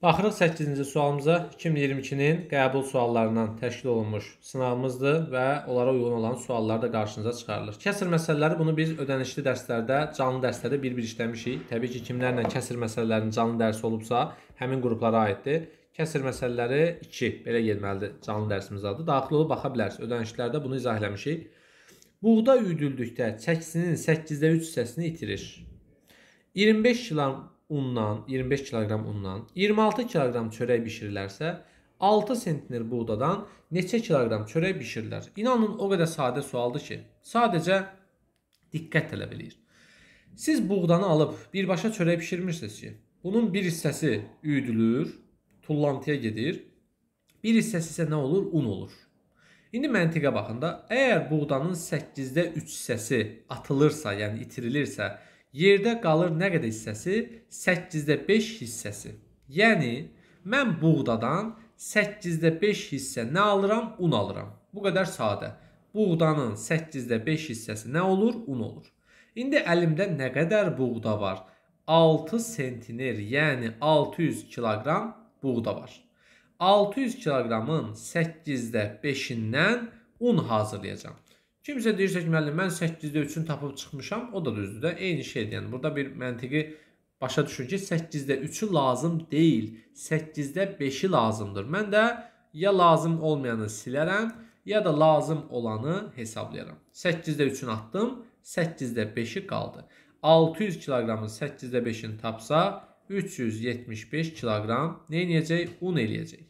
Baxırıq 8-ci sualımıza 2022-nin qəbul suallarından təşkil olunmuş sınavımızdır və onlara uyğun olan suallar da qarşınıza çıxarılır. Kəsir məsələləri bunu biz ödənişli dərslərdə, canlı dərslərdə bir-bir işləmişik. Təbii ki, kimlərlə kəsir məsələlərinin canlı dərsi olubsa, həmin qruplara aiddir. Kəsir məsələləri 2 belə gelməlidir canlı dərsimizdə adı. Daxil olub baxa bilərsiniz. Ödənişlərdə bunu izah eləmişik. Buğda üyüdüldükdə çəkisinin 8-də 3 hissəsini itirir. 25 kiloqram undan, 25 kiloqram undan 26 kiloqram çörək bişirilərsə, 6 sentner buğdadan neçə kiloqram çörək bişirilər? İnanın o qədər sadə sualdır ki, sadəcə diqqət tələb eləyir. Siz buğdanı alıb birbaşa çörək bişirmirsiniz ki, bunun bir hissəsi üyüdülür, tullantıya gedir. Bir hissəsi isə nə olur? Un olur. İndi məntiqə baxında, əgər buğdanın 8-də 3 hissəsi atılırsa, yəni itirilirsə, yerdə qalır nə qədər hissəsi? 8-də 5 hissəsi. Yəni mən buğdadan 8-də 5 hissə nə alıram? Un alıram. Bu qədər sadə. Buğdanın 8-də 5 hissəsi nə olur? Un olur. İndi əlimdə nə qədər buğda var? 6 sentiner, yəni 600 kiloqram buğda var. 600 kiloqramın 8-də 5-indən un hazırlayacağam. Kimsə deyirsə ki, müəllim, mən 8-də 3-ünü tapıb çıxmışam. O da düzdür də, eyni şeydir. Yəni burada bir məntiqi başa düşür ki, 8-də 3-ü lazım deyil, 8-də 5-i lazımdır. Mən də ya lazım olmayanı silərəm, ya da lazım olanı hesablayaram. 8-də 3-ünü atdım, 8-də 5-i qaldı. 600 kiloqramın 8-də 5-ini tapsa 375 kiloqram nə eləyəcək? Un eləyəcək.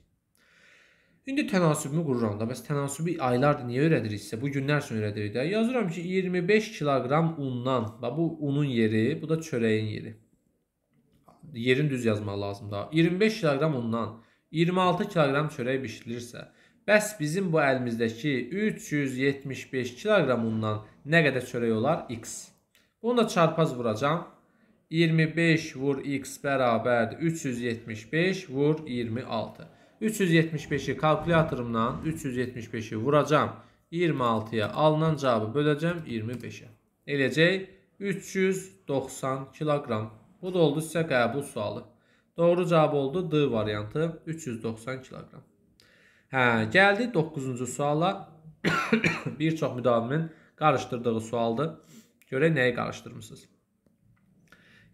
İndi tənasübümü qururam da. Bəs tənasübü aylardır niyə öyrədirik sizə? Bu günlər üçün öyrədirik də. Yazıram ki, 25 kiloqram undan. Bax bu unun yeri, bu da çörəyin yeri. Yerin düz yazmaq lazım da. 25 kiloqram undan 26 kiloqram çörək bişirilirsə, bəs bizim bu əlimizdəki 375 kiloqram undan nə qədər çörək olar? X. Bunu da çarpaz vuracağam. 25 vur x bərabərdir 375 vur 26. 375'i kalkulatörümden 375'i vuracağım. 26'ya alınan cevabı böleceğim 25'e. ə Eləcək 390 kilogram. Bu da oldu sizə qəbul sualı. Doğru cavab oldu D variantı 390 kilogram. Hə, gəldik 9-cu suala. bir çox müdavimin qarışdırdığı sualdır. Görək nəyi qarışdırmısınız?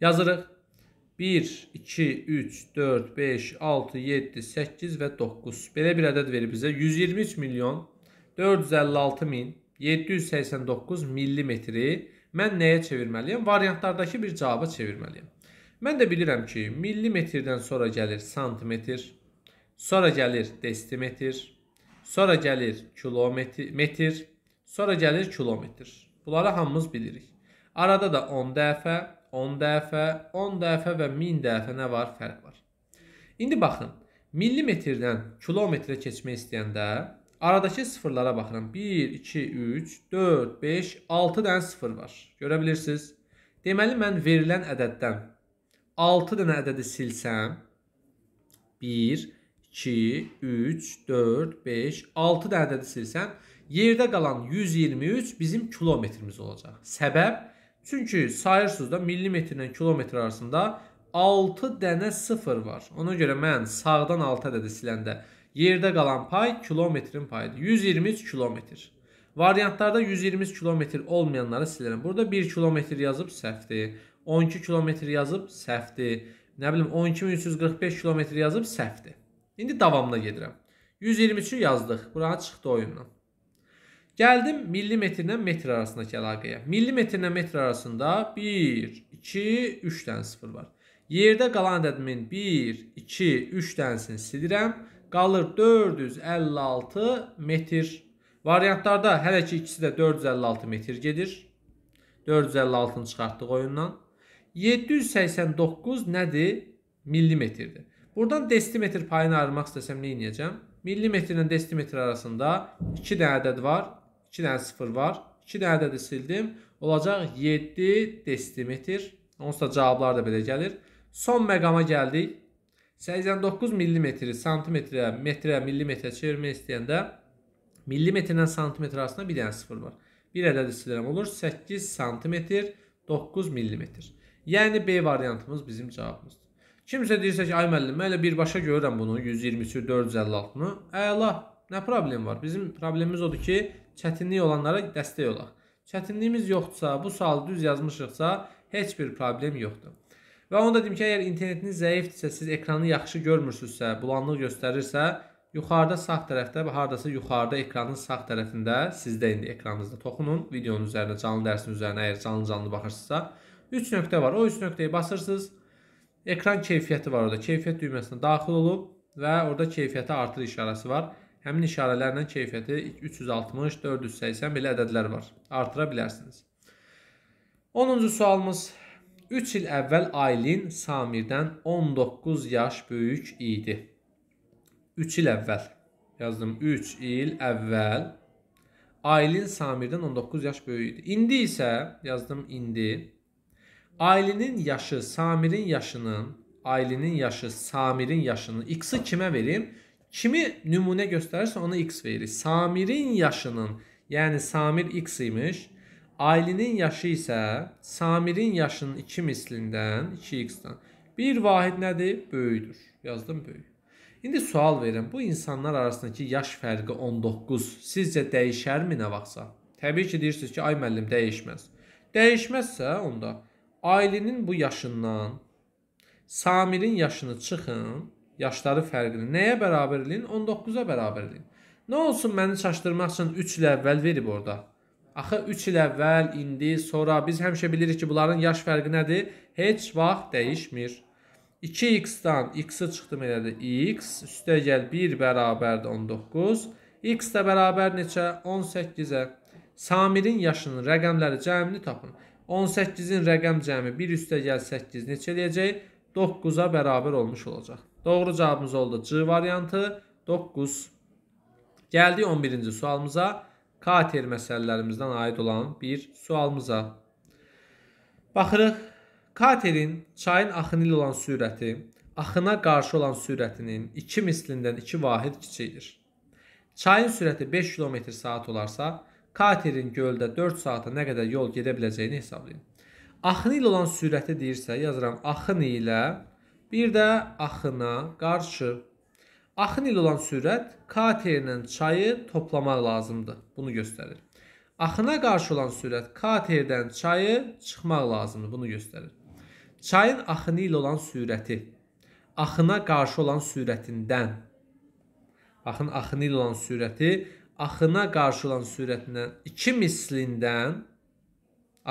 Yazırıq. 1, 2, 3, 4, 5, 6, 7, 8 və 9. Belə bir ədəd verir bizə. 123 milyon 456 min 789 millimetri mən nəyə çevirməliyəm? Variantlardakı bir cavaba çevirməliyəm. Mən də bilirəm ki, millimetrdən sonra gəlir santimetr, sonra gəlir desimetr, sonra gəlir kilometr, metr, sonra gəlir kilometr. Bunları hamımız bilirik. Arada da 10 dəfə, 10 dəfə, 10 dəfə və 1000 dəfə nə var? Fərq var. İndi baxın. Millimetrdən kilometrə keçmək istəyəndə aradakı sıfırlara baxıram. 1, 2, 3, 4, 5, 6 dənə sıfır var. Görə bilirsiniz. Deməli mən verilən ədəddən 6 dənə ədədi silsəm 1, 2, 3, 4, 5, 6 dənə ədədi silsəm yerdə qalan 123 bizim kilometrimiz olacaq. Səbəb Çünki sayırsızda millimetrlə kilometr arasında 6 dənə 0 var. Ona görə mən sağdan 6 ədədi siləndə yerdə qalan pay kilometrin payıdır. 123 kilometr. Variantlarda 123 kilometr olmayanları silirəm. Burada 1 kilometr yazıb səhvdir. 12 kilometr yazıb səhvdir. Nə bilim 12345 kilometr yazıb səhvdir. İndi davamına gedirəm. 123-ü yazdıq. Bura çıxdı oyundan. Gəldim millimetrlə metr arasındakı əlaqəyə. Millimetrlə metr arasında 1, 2, 3 dənə sıfır var. Yerdə qalan ədədimin 1, 2, 3 dənəsini silirəm. Qalır 456 metr. Variantlarda hələ ki ikisi də 456 metr gedir. 456-nı çıxartdıq oyundan. 789 nədir? Millimetrdir. Buradan desimetr payını ayırmaq istəsəm nə edəcəm? Millimetrlə desimetr arasında 2 dənə ədəd var. 2 dənə 0 var. 2 dənə də, də sildim. Olacaq 7 desimetr. Onsuz da cavablar da belə gəlir. Son məqama gəldik. 89 millimetri santimetrə, metrə, millimetrə çevirmək istəyəndə millimetrlə santimetr arasında bir dənə 0 var. Bir ədədi silirəm olur. 8 santimetr, 9 millimetr. Yəni B variantımız bizim cavabımızdır. Kimsə deyirsə ki, ay müəllim, mən elə birbaşa görürəm bunu 123, 456-nı. Əla, nə problem var? Bizim problemimiz odur ki, çətinlik olanlara dəstək olaq. Çətinliyimiz yoxdursa, bu sualı düz yazmışıqsa, heç bir problem yoxdur. Və onu da deyim ki, əgər internetiniz zəifdirsə, siz ekranı yaxşı görmürsünüzsə, bulanlıq göstərirsə, yuxarıda sağ tərəfdə və hardasa yuxarıda ekranın sağ tərəfində sizdə indi ekranınızda toxunun. Videonun üzərinə, canlı dərsin üzərinə əgər canlı-canlı baxırsınızsa, 3 nöqtə var. O 3 nöqtəyə basırsınız. Ekran keyfiyyəti var orada. Keyfiyyət düyməsinə daxil olub və orada keyfiyyəti artır işarəsi var. Həmin işarələrlə keyfiyyəti 360, 480 belə ədədlər var. Artıra bilərsiniz. 10-cu sualımız 3 il əvvəl Aylin Samirdən 19 yaş böyük idi. 3 il əvvəl yazdım. 3 il əvvəl Aylin Samirdən 19 yaş böyük idi. İndi isə yazdım indi. Aylinin yaşı Samirin yaşının, Aylinin yaşı Samirin yaşının x-i kimə verim? Kimi nümunə göstərirsə ona x veririk. Samirin yaşının, yəni Samir x imiş. Aylinin yaşı isə Samirin yaşının 2 mislindən, 2x-dən. Bir vahid nədir? Böyüdür. Yazdım böyük. İndi sual verirəm. Bu insanlar arasındakı yaş fərqi 19. Sizcə dəyişərmi nə vaxtsa? Təbii ki, deyirsiniz ki, ay müəllim dəyişməz. Dəyişməzsə onda Aylinin bu yaşından Samirin yaşını çıxın yaşları fərqini nəyə bərabər eləyin? 19-a bərabər eləyin. Nə olsun məni çaşdırmaq üçün 3 il əvvəl verib orada. Axı 3 il əvvəl, indi, sonra biz həmişə bilirik ki, bunların yaş fərqi nədir? Heç vaxt dəyişmir. 2x-dan x-ı çıxdım elədi x, üstə gəl 1 bərabərdir 19, x də bərabər neçə? 18-ə. Samirin yaşının rəqəmləri cəmini tapın. 18-in rəqəm cəmi 1 üstə gəl 8 neçə eləyəcək? 9-a bərabər olmuş olacaq. Doğru cavabımız oldu C variantı 9. Gəldik 11-ci sualımıza. K teri məsələlərimizdən aid olan bir sualımıza. Baxırıq. K terin çayın axını ilə olan sürəti axına qarşı olan sürətinin 2 mislindən 2 vahid kiçikdir. Çayın sürəti 5 km saat olarsa, katerin göldə 4 saata nə qədər yol gedə biləcəyini hesablayın. Axını ilə olan sürəti deyirsə, yazıram axını ilə Bir də axına qarşı axın ilə olan sürət KT ilə çayı toplamaq lazımdır. Bunu göstərir. Axına qarşı olan sürət KT-dən çayı çıxmaq lazımdır. Bunu göstərir. Çayın axını ilə olan sürəti axına qarşı olan sürətindən baxın axını ilə olan sürəti axına qarşı olan sürətindən 2 mislindən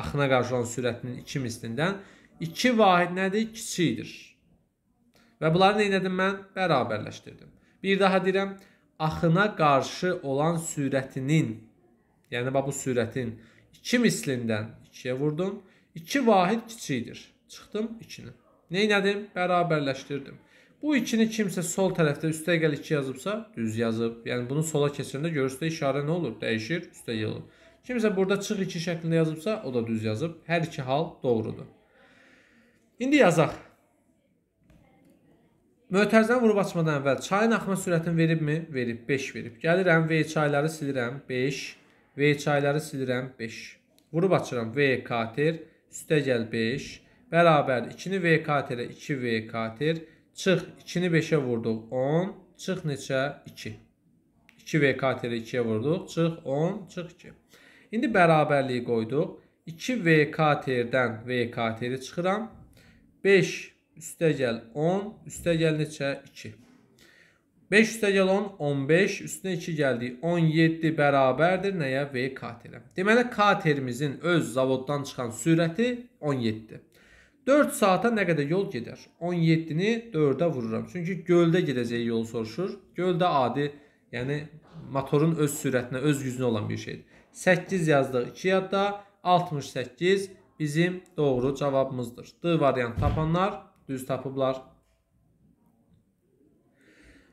axına qarşı olan sürətinin 2 mislindən 2 vahid nədir? Kiçikdir. Və bunları nə etdim mən? Bərabərləşdirdim. Bir daha deyirəm, axına qarşı olan sürətinin, yəni bax bu sürətin 2 mislindən 2-yə vurdum. 2 vahid kiçikdir. Çıxdım 2-ni. Nə etdim? Bərabərləşdirdim. Bu 2-ni kimsə sol tərəfdə üstə gəl 2 yazıbsa, düz yazıb. Yəni bunu sola keçirəndə görürsüz işarə nə olur? Dəyişir, üstə yığılır. Kimsə burada çıx 2 şəklində yazıbsa, o da düz yazıb. Hər iki hal doğrudur. İndi yazaq. Mötərizəni vurub açmadan əvvəl çayın axma sürətini veribmi? Verib, 5 verib. Gəlirəm, V çayları silirəm, 5. V çayları silirəm, 5. Vurub açıram, V kater, üstə gəl 5. Bərabər 2-ni V katerə, 2 V kater. Çıx, 2-ni 5-ə vurduq, 10. Çıx neçə? 2. 2 V katerə 2-yə vurduq, çıx 10, çıx 2. İndi bərabərliyi qoyduq. 2 V katerdən V kateri çıxıram. 5 üstə gəl 10, üstə gəl neçə? 2. 5 üstə gəl 10, 15, üstünə 2 gəldi. 17 bərabərdir nəyə? V katerə. Deməli, katerimizin öz zavoddan çıxan sürəti 17-dir. 4 saata nə qədər yol gedər? 17-ni 4-ə vururam. Çünki göldə gedəcəyi yol soruşur. Göldə adi, yəni motorun öz sürətinə, öz gücünə olan bir şeydir. 8 yazdıq 2 yadda, 68 bizim doğru cavabımızdır. D variantı tapanlar Düz tapıblar.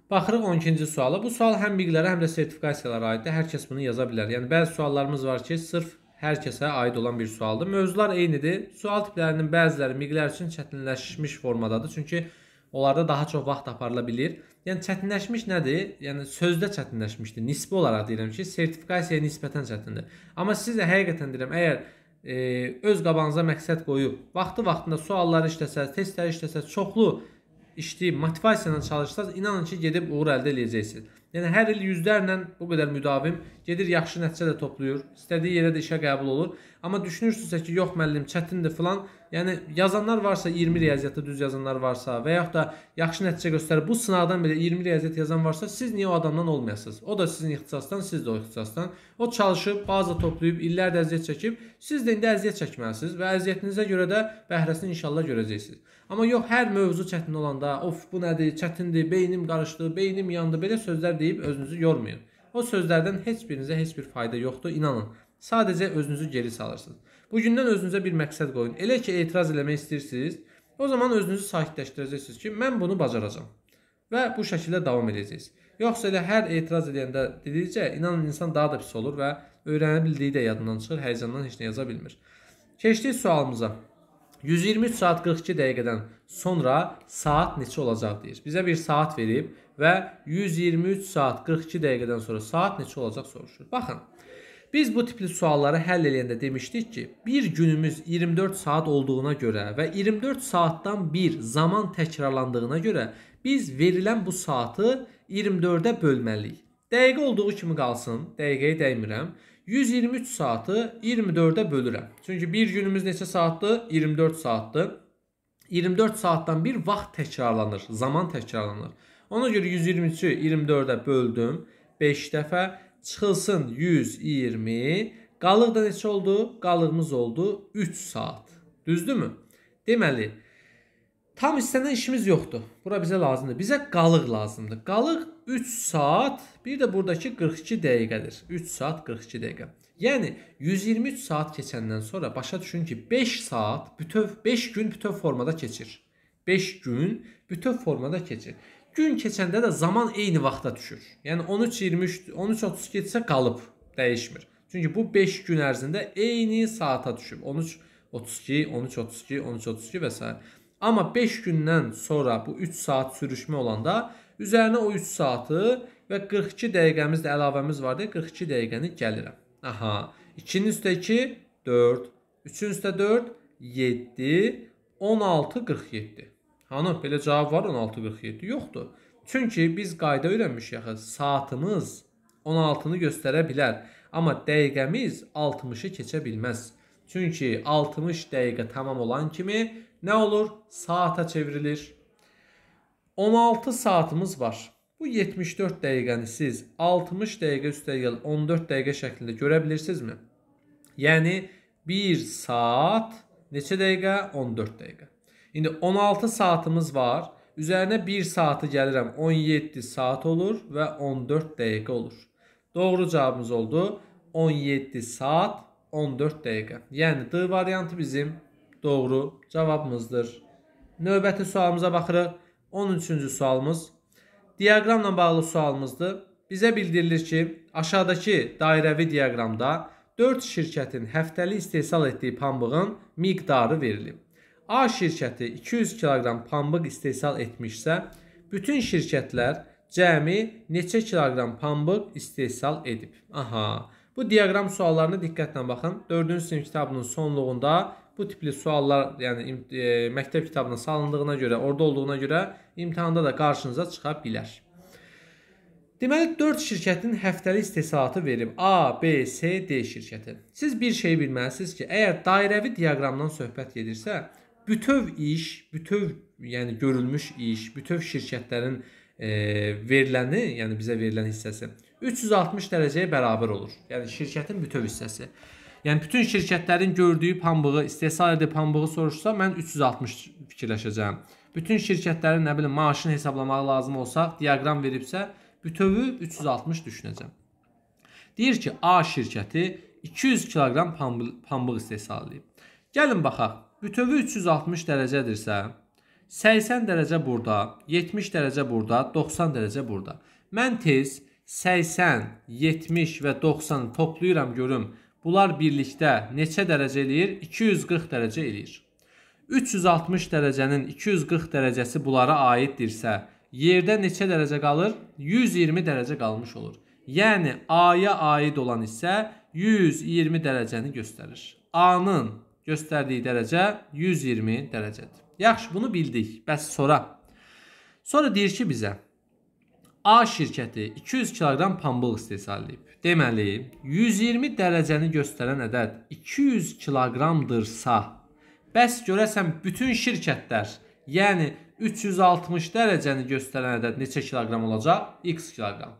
Baxırıq 12-ci suala. Bu sual həm bilgilərə, həm də sertifikasiyalara aiddir. Hər kəs bunu yaza bilər. Yəni bəzi suallarımız var ki, sırf hər kəsə aid olan bir sualdır. Mövzular eynidir. Sual tiplərinin bəziləri miqlər üçün çətinləşmiş formadadır. Çünki onlarda daha çox vaxt aparıla bilir. Yəni çətinləşmiş nədir? Yəni sözdə çətinləşmişdir. Nisbi olaraq deyirəm ki, sertifikasiyaya nisbətən çətindir. Amma siz də həqiqətən deyirəm, əgər e, öz qabanıza məqsəd qoyub, vaxtı-vaxtında sualları işləsəz, testləri işləsəz, çoxlu işləyib, motivasiyadan çalışsaz, inanın ki, gedib uğur əldə eləyəcəksiniz. Yəni hər il yüzlərlə bu qədər müdavim Gedir yaxşı nəticə də toplayır. İstədiyi yerə də işə qəbul olur. Amma düşünürsünüzsə ki, yox müəllim, çətindir filan. Yəni yazanlar varsa, 20 riyaziyyatda düz yazanlar varsa və yaxud da yaxşı nəticə göstərib bu sınaqdan belə 20 riyaziyyat yazan varsa, siz niyə o adamdan olmayasınız? O da sizin ixtisasdan, siz də o ixtisasdan. O çalışıb, baza toplayıb, illərdə əziyyət çəkib, siz də indi əziyyət çəkməlisiniz və əziyyətinizə görə də bəhrəsini inşallah görəcəksiniz. Amma yox, hər mövzu çətin olanda, of bu nədir, çətindir, beynim qarışdı, beynim yandı belə sözlər deyib özünüzü yormayın o sözlərdən heç birinizə heç bir fayda yoxdur, inanın. Sadəcə özünüzü geri salırsınız. Bugündən özünüzə bir məqsəd qoyun. Elə ki etiraz eləmək istəyirsiniz, o zaman özünüzü sakitləşdirəcəksiniz ki, mən bunu bacaracağam. Və bu şəkildə davam edəcəksiniz. Yoxsa elə hər etiraz edəndə dedikcə, inanın insan daha da pis olur və öyrənə bildiyi də yadından çıxır, həyəcandan heç nə yaza bilmir. Keçdik sualımıza. 123 saat 42 dəqiqədən Sonra saat neçə olacaq deyir. Bizə bir saat verib və 123 saat 42 dəqiqədən sonra saat neçə olacaq soruşur. Baxın, biz bu tipli sualları həll edəndə demişdik ki, bir günümüz 24 saat olduğuna görə və 24 saatdan bir zaman təkrarlandığına görə biz verilən bu saatı 24-ə bölməliyik. Dəqiqə olduğu kimi qalsın, dəqiqəyə dəymirəm. 123 saatı 24-ə bölürəm. Çünki bir günümüz neçə saatdır? 24 saatdır. 24 saatdan bir vaxt təkrarlanır, zaman təkrarlanır. Ona görə 123-ü 24-ə böldüm 5 dəfə, çıxılsın 120, qalıq da neçə oldu? Qalığımız oldu 3 saat. Düzdürmü? Deməli, tam istənilən işimiz yoxdur. Bura bizə lazımdır. Bizə qalıq lazımdır. Qalıq 3 saat, bir də buradakı 42 dəqiqədir. 3 saat 42 dəqiqə. Yəni 123 saat keçəndən sonra başa düşün ki 5 saat bütöv 5 gün bütöv formada keçir. 5 gün bütöv formada keçir. Gün keçəndə də zaman eyni vaxta düşür. Yəni 13:23 13:30 keçsə qalıb, dəyişmir. Çünki bu 5 gün ərzində eyni saata düşüb. 13:32, 13:32, 13:32 və s. Amma 5 gündən sonra bu 3 saat sürüşmə olanda üzərinə o 3 saatı və 42 dəqiqəmiz də əlavəmiz var deyə 42 dəqiqəni gəlirəm. Aha. 2-nin üstə 2, 4. 3-ün üstə 4, 7. 16, 47. Hanı, belə cavab var 16, 47? Yoxdur. Çünki biz qayda öyrənmişik axı. Saatımız 16-nı göstərə bilər. Amma dəqiqəmiz 60-ı keçə bilməz. Çünki 60 dəqiqə tamam olan kimi nə olur? Saata çevrilir. 16 saatımız var. Bu 74 dəqiqəni siz 60 dəqiqə üstəgəl 14 dəqiqə şəklində görə bilirsinizmi? Yəni 1 saat neçə dəqiqə? 14 dəqiqə. İndi 16 saatımız var. Üzərinə 1 saatı gəlirəm 17 saat olur və 14 dəqiqə olur. Doğru cavabımız oldu 17 saat 14 dəqiqə. Yəni D variantı bizim doğru cavabımızdır. Növbəti sualımıza baxırıq. 13-cü sualımız diaqramla bağlı sualımızdır. Bizə bildirilir ki, aşağıdakı dairəvi diaqramda 4 şirkətin həftəlik istehsal etdiyi pambığın miqdarı verilib. A şirkəti 200 kq pambıq istehsal etmişsə, bütün şirkətlər cəmi neçə kiloqram pambıq istehsal edib? Aha. Bu diaqram suallarına diqqətlə baxın. 4-cü sinif kitabının sonluğunda bu tipli suallar, yəni e, məktəb kitabına salındığına görə, orada olduğuna görə imtahanda da qarşınıza çıxa bilər. Deməli 4 şirkətin həftəlik istehsalatı verib A, B, C, D şirkəti. Siz bir şey bilməlisiniz ki, əgər dairəvi diaqramdan söhbət gedirsə, bütöv iş, bütöv yəni görülmüş iş, bütöv şirkətlərin e, veriləni, yəni bizə verilən hissəsi 360 dərəcəyə bərabər olur. Yəni şirkətin bütöv hissəsi. Yəni bütün şirkətlərin gördüyü pambığı, istehsal edib pambığı soruşsa, mən 360 fikirləşəcəm. Bütün şirkətlərin nə bilim maaşını hesablamağa lazım olsa, diaqram veribsə, bütövü 360 düşünəcəm. Deyir ki, A şirkəti 200 kiloqram pambıq, pambıq istehsal edib. Gəlin baxaq. Bütövü 360 dərəcədirsə, 80 dərəcə burada, 70 dərəcə burada, 90 dərəcə burada. Mən tez 80, 70 və 90 toplayıram görüm Bunlar birlikdə neçə dərəcə eləyir? 240 dərəcə eləyir. 360 dərəcənin 240 dərəcəsi bunlara aiddirsə, yerdə neçə dərəcə qalır? 120 dərəcə qalmış olur. Yəni A-ya aid olan isə 120 dərəcəni göstərir. A-nın göstərdiyi dərəcə 120 dərəcədir. Yaxşı, bunu bildik. Bəs sonra? Sonra deyir ki, bizə A şirkəti 200 kiloqram pambıq istehsalləyib. Deməli, 120 dərəcəni göstərən ədəd 200 kiloqramdırsa, bəs görəsən bütün şirkətlər, yəni 360 dərəcəni göstərən ədəd neçə kiloqram olacaq? X kiloqram.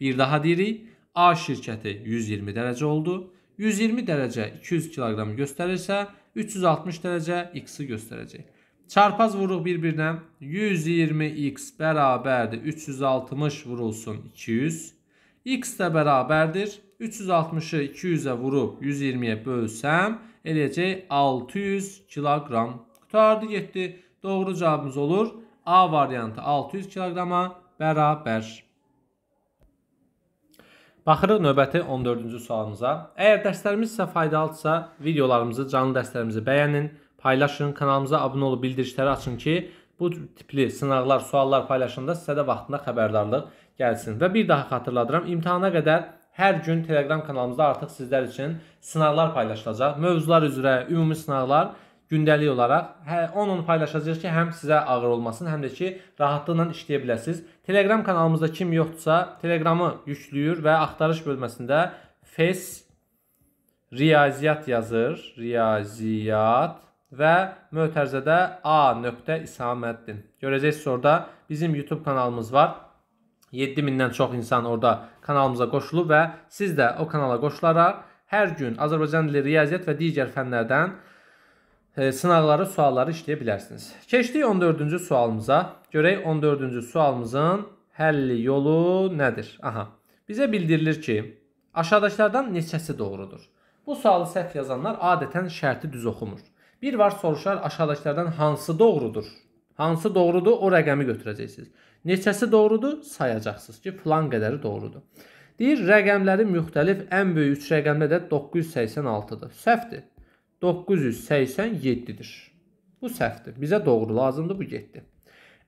Bir daha deyirik, A şirkəti 120 dərəcə oldu. 120 dərəcə 200 kiloqramı göstərirsə, 360 dərəcə X-i göstərəcək. Çarpaz vuruq bir-birinə 120x bərabərdir 360 vurulsun 200. X də bərabərdir 360-ı 200-ə vurub 120-yə bölsəm eləyəcək 600 kiloqram. Qutardı getdi. Doğru cavabımız olur. A variantı 600 kiloqrama bərabər. Baxırıq növbəti 14-cü sualımıza. Əgər dərslərimiz sizə faydalıdırsa, videolarımızı, canlı dərslərimizi bəyənin paylaşın, kanalımıza abunə olub bildirişləri açın ki, bu tipli sınaqlar, suallar paylaşında sizə də vaxtında xəbərdarlıq gəlsin. Və bir daha xatırladıram, imtahana qədər hər gün Telegram kanalımızda artıq sizlər üçün sınaqlar paylaşılacaq. Mövzular üzrə ümumi sınaqlar gündəlik olaraq 10-10 hə, paylaşacağıq ki, həm sizə ağır olmasın, həm də ki, rahatlıqla işləyə biləsiniz. Telegram kanalımızda kim yoxdursa, Telegramı yüklüyür və axtarış bölməsində Face Riyaziyyat yazır. Riyaziyyat və mötərzədə A nöqtə İsaməddin. Görəcəksiniz orada bizim YouTube kanalımız var. 7000-dən çox insan orada kanalımıza qoşulub və siz də o kanala qoşularaq hər gün Azərbaycan dili, riyaziyyat və digər fənlərdən e, sınaqları, sualları işləyə bilərsiniz. Keçdik 14-cü sualımıza. Görək 14-cü sualımızın həlli yolu nədir? Aha. Bizə bildirilir ki, aşağıdakılardan neçəsi doğrudur? Bu sualı səhv yazanlar adətən şərti düz oxumur. Bir var soruşar aşağıdakılardan hansı doğrudur? Hansı doğrudur? O rəqəmi götürəcəksiniz. Neçəsi doğrudur? Sayacaqsınız ki, plan qədəri doğrudur. Deyir, rəqəmlərin müxtəlif ən böyük 3 rəqəmdə də 986-dır. Səhvdir. 987-dir. Bu səhvdir. Bizə doğru lazımdır, bu getdi.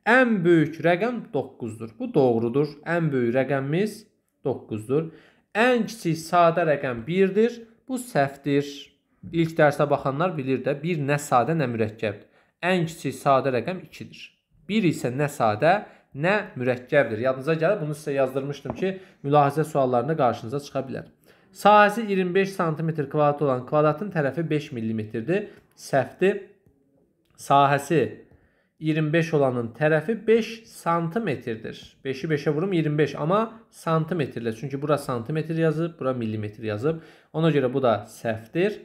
Ən böyük rəqəm 9-dur. Bu doğrudur. Ən böyük rəqəmimiz 9-dur. Ən kiçik sadə rəqəm 1-dir. Bu səhvdir. İlk dərsə baxanlar bilir də, bir nə sadə, nə mürəkkəbdir. Ən kiçik sadə rəqəm 2-dir. 1 isə nə sadə, nə mürəkkəbdir. Yadınıza gəlir, bunu sizə yazdırmışdım ki, mülahizə suallarında qarşınıza çıxa bilər. Sahəsi 25 sm kvadrat olan kvadratın tərəfi 5 mm-dir. Səhvdir. Sahəsi 25 olanın tərəfi 5 sm-dir. 5-i 5-ə vurum 25, amma sm-lə. Çünki bura sm yazıb, bura millimetr yazıb. Ona görə bu da səhvdir.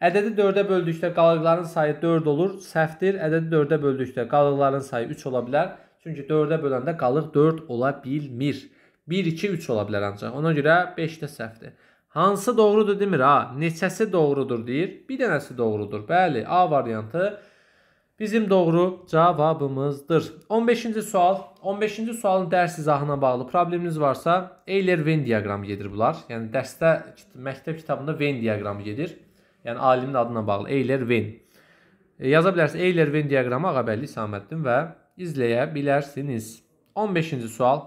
Ədədi 4-ə böldükdə qalıqların sayı 4 olur, səhvdir. Ədədi 4-ə böldükdə qalıqların sayı 3 ola bilər. Çünki 4-ə böləndə qalıq 4 ola bilmir. 1, 2, 3 ola bilər ancaq. Ona görə 5 də səhvdir. Hansı doğrudur demir ha, neçəsi doğrudur deyir. Bir dənəsi doğrudur. Bəli, A variantı bizim doğru cavabımızdır. 15-ci sual. 15-ci sualın dərs izahına bağlı probleminiz varsa, Euler-Venn diaqramı gedir bunlar. Yəni dərsdə məktəb kitabında Venn diaqramı gedir yəni alimin adına bağlı Eyler-Wen. E, yaza bilərsiniz Eyler-Wen diaqramı Ağabəyli İsaməddin və izləyə bilərsiniz. 15-ci sual.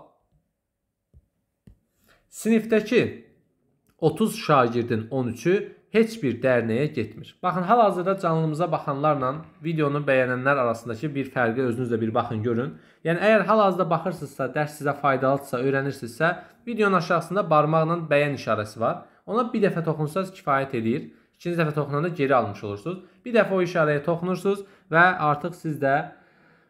Sinifdəki 30 şagirdin 13-ü heç bir dərnəyə getmir. Baxın, hal-hazırda canlımıza baxanlarla videonu bəyənənlər arasındakı bir fərqə özünüz də bir baxın, görün. Yəni, əgər hal-hazırda baxırsınızsa, dərs sizə faydalıdırsa, öyrənirsinizsə, videonun aşağısında barmaqla bəyən işarəsi var. Ona bir dəfə toxunsanız kifayət edir. İkinci dəfə toxunanda geri almış olursunuz. Bir dəfə o işarəyə toxunursunuz və artıq siz də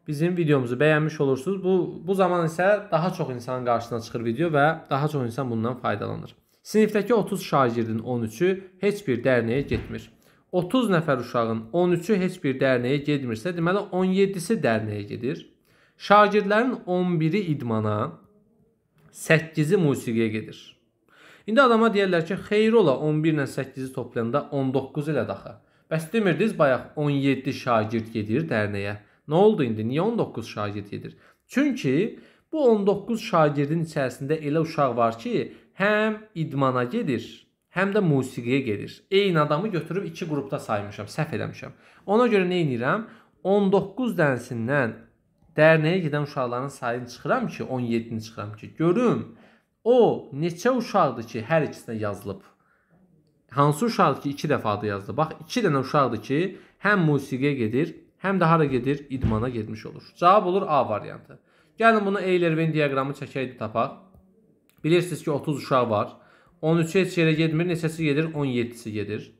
bizim videomuzu bəyənmiş olursunuz. Bu bu zaman isə daha çox insanın qarşısına çıxır video və daha çox insan bundan faydalanır. Sinifdəki 30 şagirdin 13-ü heç bir dərnəyə getmir. 30 nəfər uşağın 13-ü heç bir dərnəyə getmirsə, deməli 17-si dərnəyə gedir. Şagirdlərin 11-i idmana, 8-i musiqiyə gedir. İndi adama deyərlər ki, xeyir ola 11 ilə 8-i toplayanda 19 elədi axı. Bəs demirdiniz bayaq 17 şagird gedir dərnəyə. Nə oldu indi? Niyə 19 şagird gedir? Çünki bu 19 şagirdin içərisində elə uşaq var ki, həm idmana gedir, həm də musiqiyə gedir. Eyni adamı götürüb iki qrupda saymışam, səhv eləmişəm. Ona görə nə edirəm? 19 dənəsindən dərnəyə gedən uşaqların sayını çıxıram ki, 17-ni çıxıram ki, görüm O neçə uşaqdır ki, hər ikisinə yazılıb? Hansı uşaqdır ki, 2 dəfadır yazdı? Bax, 2 dənə uşaqdır ki, həm musiqiyə gedir, həm də hara gedir? İdmana getmiş olur. Cavab olur A variantı. Gəlin bunu Eylervin diaqramı çəkəydi tapaq. Bilirsiniz ki, 30 uşaq var. 13-ü heç yerə getmir, neçəsi gedir? 17-si gedir.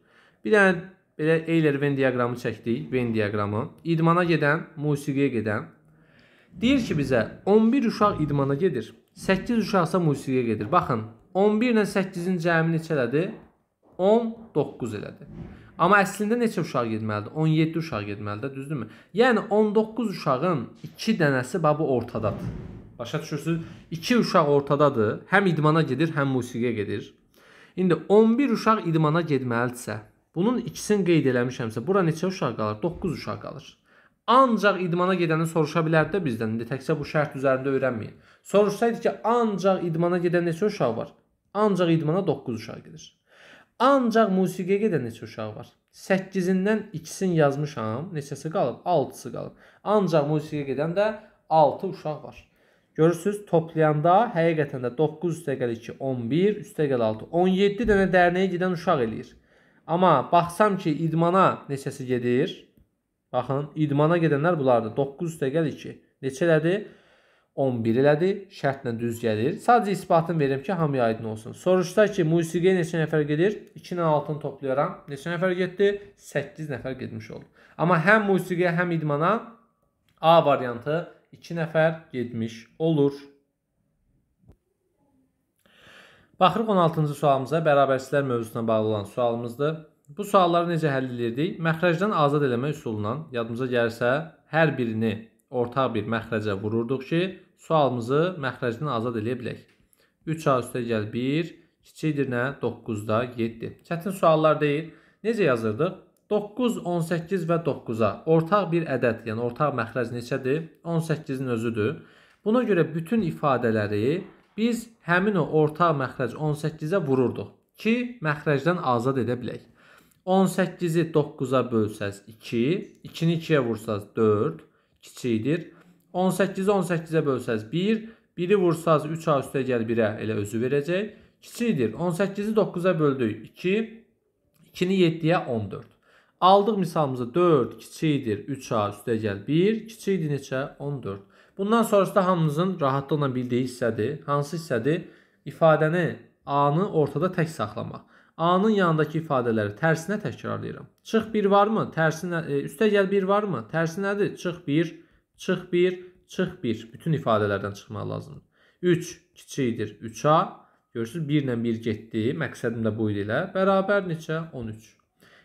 Bir dənə belə Eylervin diaqramı çəkdik, Venn diaqramı. İdmana gedən, musiqiyə gedən. Deyir ki, bizə 11 uşaq idmana gedir. 8 uşaqsa musiqiyə gedir. Baxın, 11 ilə 8-in cəmi neçələdir? 19 elədir. Amma əslində neçə uşaq getməlidir? 17 uşaq getməlidir, düzdürmü? Yəni 19 uşağın 2 dənəsi babu ortadadır. Başa düşürsüz? 2 uşaq ortadadır. Həm idmana gedir, həm musiqiyə gedir. İndi 11 uşaq idmana getməlidirsə, bunun ikisini qeyd eləmişəmsə, bura neçə uşaq qalır? 9 uşaq qalır. Ancaq idmana gedəni soruşa bilərdi də bizdən. İndi təkcə bu şərt üzərində öyrənməyin. Soruşsaydı ki, ancaq idmana gedən neçə uşaq var? Ancaq idmana 9 uşaq gedir. Ancaq musiqiyə gedən neçə uşaq var? 8-indən 2-sini yazmışam. Neçəsi qalıb? 6-sı qalıb. Ancaq musiqiyə gedən də 6 uşaq var. Görürsüz, toplayanda həqiqətən də 9 üstəgəl 2 11, üstəgəl 6 17 dənə dərnəyə gedən uşaq eləyir. Amma baxsam ki, idmana neçəsi gedir? Baxın, idmana gedənlər bunlardır. 9 üstə gəl 2. Neçə elədi? 11 elədi. Şərtlə düz gəlir. Sadəcə isbatını verirəm ki, hamıya aydın olsun. Soruşda ki, musiqiyə neçə nəfər gedir? 2 ilə 6-nı toplayaram. Neçə nəfər getdi? 8 nəfər getmiş oldu. Amma həm musiqiyə, həm idmana A variantı 2 nəfər getmiş olur. Baxırıq 16-cı sualımıza bərabərsizlər mövzusuna bağlı olan sualımızdır. Bu sualları necə həll edirdik? Məxrəcdən azad eləmək üsulundan yadımıza gəlsə, hər birini ortaq bir məxrəcə vururduq ki, sualımızı məxrəcdən azad eləyə bilək. 3A üstə gəl 1, kiçikdir nə? 9-da 7. Çətin suallar deyil. Necə yazırdıq? 9, 18 və 9-a ortaq bir ədəd, yəni ortaq məxrəc neçədir? 18-in özüdür. Buna görə bütün ifadələri biz həmin o ortaq məxrəc 18-ə vururduq ki, məxrəcdən azad edə bilək. 18-i 9-a bölsəz 2, 2-ni 2-yə vursaz 4, kiçikdir. 18-i 18-ə bölsəz 1, 1-i vursaz 3A üstə gəl 1-ə elə özü verəcək. Kiçikdir. 18-i 9-a böldük 2, 2-ni 7-yə 14. Aldıq misalımızı 4 kiçikdir 3A üstə gəl 1, kiçikdir neçə? 14. Bundan sonrası da hamımızın rahatlıqla bildiyi hissədir. Hansı hissədir? İfadəni A-nı ortada tək saxlamaq. A-nın yanındakı ifadələri tərsinə təkrarlayıram. Çıx 1 varmı? Tərsinə e, üstə gəl 1 varmı? Tərsi nədir? Çıx 1, çıx 1, çıx 1. Bütün ifadələrdən çıxmaq lazımdır. 3 kiçikdir 3-a. Görürsüz 1 ilə 1 getdi. Məqsədim də bu idi elə. Bərabər neçə? 13.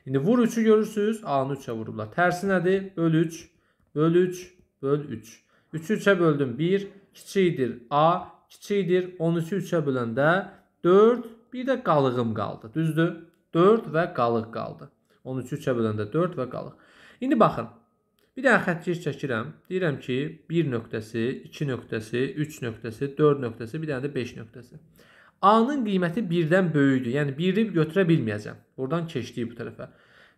İndi vur 3-ü görürsüz. A-nı 3-ə vurublar. Tərsi nədir? Böl 3, böl 3, böl 3. 3-ü 3-ə böldüm 1, kiçikdir A, kiçikdir 13-ü 3-ə böləndə 4 Bir də qalığım qaldı. Düzdür? 4 və qalıq qaldı. 13-ü 3-ə böləndə 4 və qalıq. İndi baxın. Bir dənə xətkeş çəkirəm. Deyirəm ki, 1 nöqtəsi, 2 nöqtəsi, 3 nöqtəsi, 4 nöqtəsi, bir dənə də 5 nöqtəsi. A-nın qiyməti 1-dən böyükdür. Yəni 1-i götürə bilməyəcəm. Oradan keçdik bu tərəfə.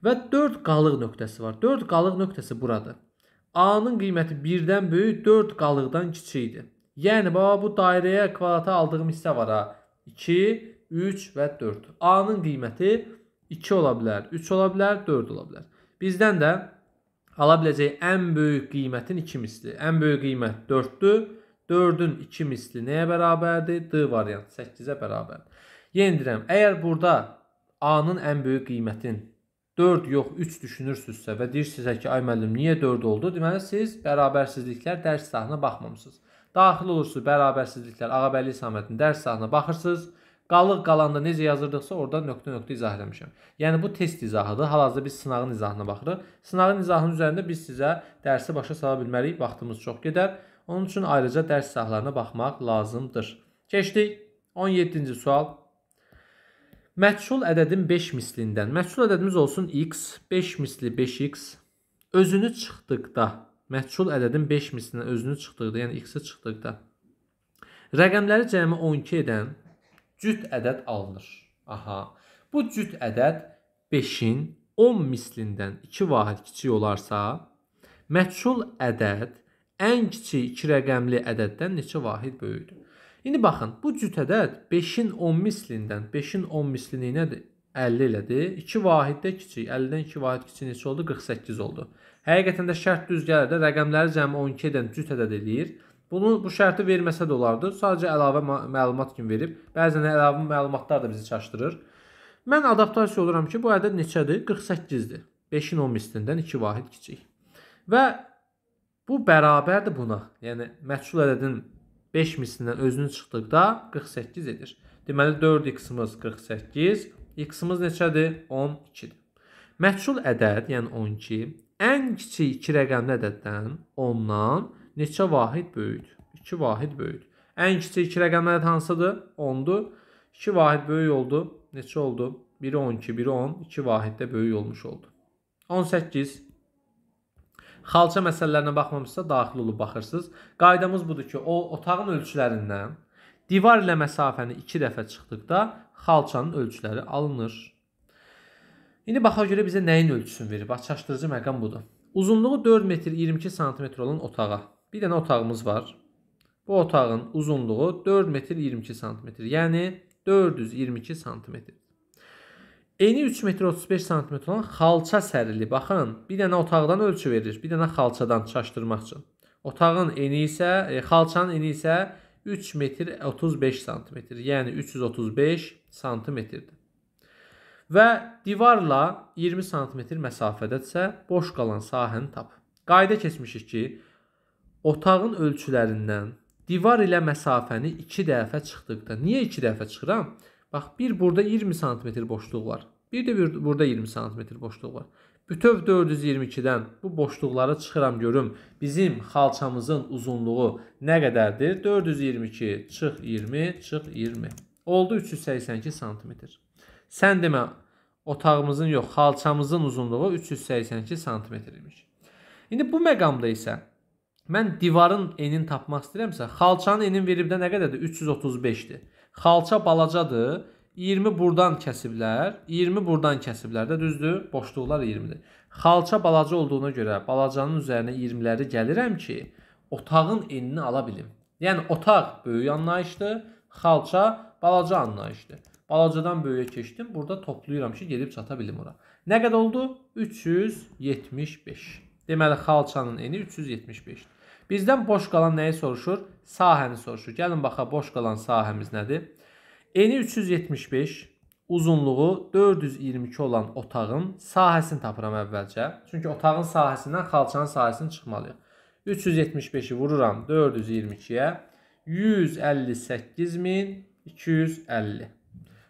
Və 4 qalıq nöqtəsi var. 4 qalıq nöqtəsi buradır. A-nın qiyməti 1-dən böyük, 4 qalıqdan kiçikdir. Yəni baba bu dairəyə kvadrata aldığım hissə var ha. 2 3 və 4. A-nın qiyməti 2 ola bilər, 3 ola bilər, 4 ola bilər. Bizdən də ala biləcəyi ən böyük qiymətin 2 misli. Ən böyük qiymət 4-dür. 4-ün 2 misli nəyə bərabərdir? D variantı 8-ə bərabərdir. Yenə deyirəm, əgər burada A-nın ən böyük qiymətin 4 yox 3 düşünürsünüzsə və deyirsinizsə ki, ay müəllim niyə 4 oldu? Deməli siz bərabərsizliklər dərs sahəsinə baxmamısınız. Daxil olursunuz bərabərsizliklər Ağabəyli Samədin dərs sahəsinə baxırsınız. Qalıq qalanda necə yazırdıqsa orada nöqtə-nöqtə izah eləmişəm. Yəni bu test izahıdır. Hal-hazırda biz sınağın izahına baxırıq. Sınağın izahının üzərində biz sizə dərsi başa sala bilmərik. Vaxtımız çox gedər. Onun üçün ayrıca dərs sahələrına baxmaq lazımdır. Keçdik 17-ci sual. Məhsul ədədin 5 mislindən. Məhsul ədədimiz olsun x, 5 misli 5x. Özünü çıxdıqda, məhsul ədədin 5 mislindən özünü çıxdıqda, yəni x-i çıxdıqda rəqəmləri cəmi 12 edən cüt ədəd alınır. Aha. Bu cüt ədəd 5-in 10 mislindən 2 vahid kiçik olarsa, məçhul ədəd ən kiçik 2 rəqəmli ədəddən neçə vahid böyükdür? İndi baxın, bu cüt ədəd 5-in 10 mislindən 5-in 10 mislini nədir? 50 elədi. 2 vahiddə kiçik, 50-dən 2 vahid kiçik neçə oldu? 48 oldu. Həqiqətən də şərt düz gəlir də rəqəmləri cəmi 12 edən cüt ədəd eləyir. Bunu bu şərti verməsə də olardı. Sadəcə əlavə məlumat kimi verib, bəzən əlavə məlumatlar da bizi çaşdırır. Mən adaptasiya oluram ki, bu ədəd neçədir? 48-dir. 5-in 10 mislindən 2 vahid kiçik. Və bu bərabərdir buna. Yəni məçhul ədədin 5 mislindən özünü çıxdıqda 48 edir. Deməli 4x-imiz 48, x-imiz neçədir? 12-dir. Məçhul ədəd, yəni 12, ən kiçik 2 rəqəmli ədəddən 10-dan neçə vahid böyükdür? 2 vahid böyükdür. Ən kiçik 2 rəqəmlər hansıdır? 10-dur. 2 vahid böyük oldu. Neçə oldu? Biri 12, biri 10. 2 vahiddə böyük olmuş oldu. 18. Xalça məsələlərinə baxmamışsa daxil olub baxırsınız. Qaydamız budur ki, o otağın ölçülərindən divar ilə məsafəni 2 dəfə çıxdıqda xalçanın ölçüləri alınır. İndi baxaq görə bizə nəyin ölçüsünü verir? Bax çaşdırıcı məqam budur. Uzunluğu 4 metr 22 sm olan otağa bir dənə otağımız var. Bu otağın uzunluğu 4 metr 22 santimetr. Yəni 422 santimetr. Eni 3 metr 35 santimetr olan xalça sərili. Baxın, bir dənə otaqdan ölçü verir, bir dənə xalçadan çaşdırmaq üçün. Otağın eni isə, e, xalçanın eni isə 3 metr 35 santimetr, yəni 335 santimetrdir. Və divarla 20 santimetr məsafədədirsə, boş qalan sahəni tap. Qayda keçmişik ki, otağın ölçülərindən divar ilə məsafəni 2 dəfə çıxdıqda. Niyə 2 dəfə çıxıram? Bax, bir burada 20 sm boşluq var. Bir də bir, burada 20 sm boşluq var. Bütöv 422-dən bu boşluqları çıxıram görüm. Bizim xalçamızın uzunluğu nə qədərdir? 422 çıx 20 çıx 20. Oldu 382 sm. Sən demə otağımızın yox, xalçamızın uzunluğu 382 sm imiş. İndi bu məqamda isə Mən divarın enin tapmaq istəyirəmsə, xalçanın enin veribdə nə qədərdir? 335-dir. Xalça balacadır. 20 burdan kəsiblər, 20 burdan kəsiblər də düzdür? Boşluqlar 20-dir. Xalça balaca olduğuna görə balacanın üzərinə 20-ləri gəlirəm ki, otağın enini ala bilim. Yəni otaq böyük anlayışdır, xalça balaca anlayışdır. Balacadan böyüyə keçdim. Burada toplayıram ki, gedib çata bilim ora. Nə qədər oldu? 375. Deməli xalçanın eni 375-dir. Bizdən boş qalan nəyi soruşur? Sahəni soruşur. Gəlin baxaq boş qalan sahəmiz nədir? Eni 375, uzunluğu 422 olan otağın sahəsini tapıram əvvəlcə. Çünki otağın sahəsindən xalçanın sahəsini çıxmalıyıq. 375-i vururam 422-yə. 158.250.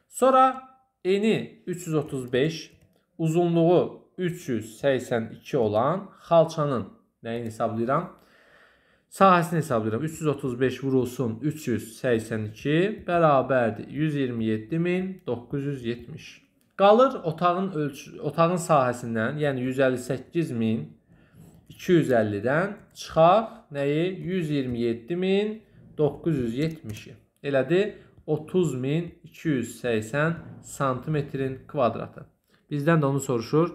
Sonra eni 335, uzunluğu 382 olan xalçanın nəyini hesablayıram? Sahəsini hesablayıram. 335 vurulsun 382 bərabərdir 127.970. Qalır otağın ölçü otağın sahəsindən, yəni 158.250-dən çıxar nəyi? 127.970-i. Elədir 30280 santimetrin kvadratı. Bizdən də onu soruşur.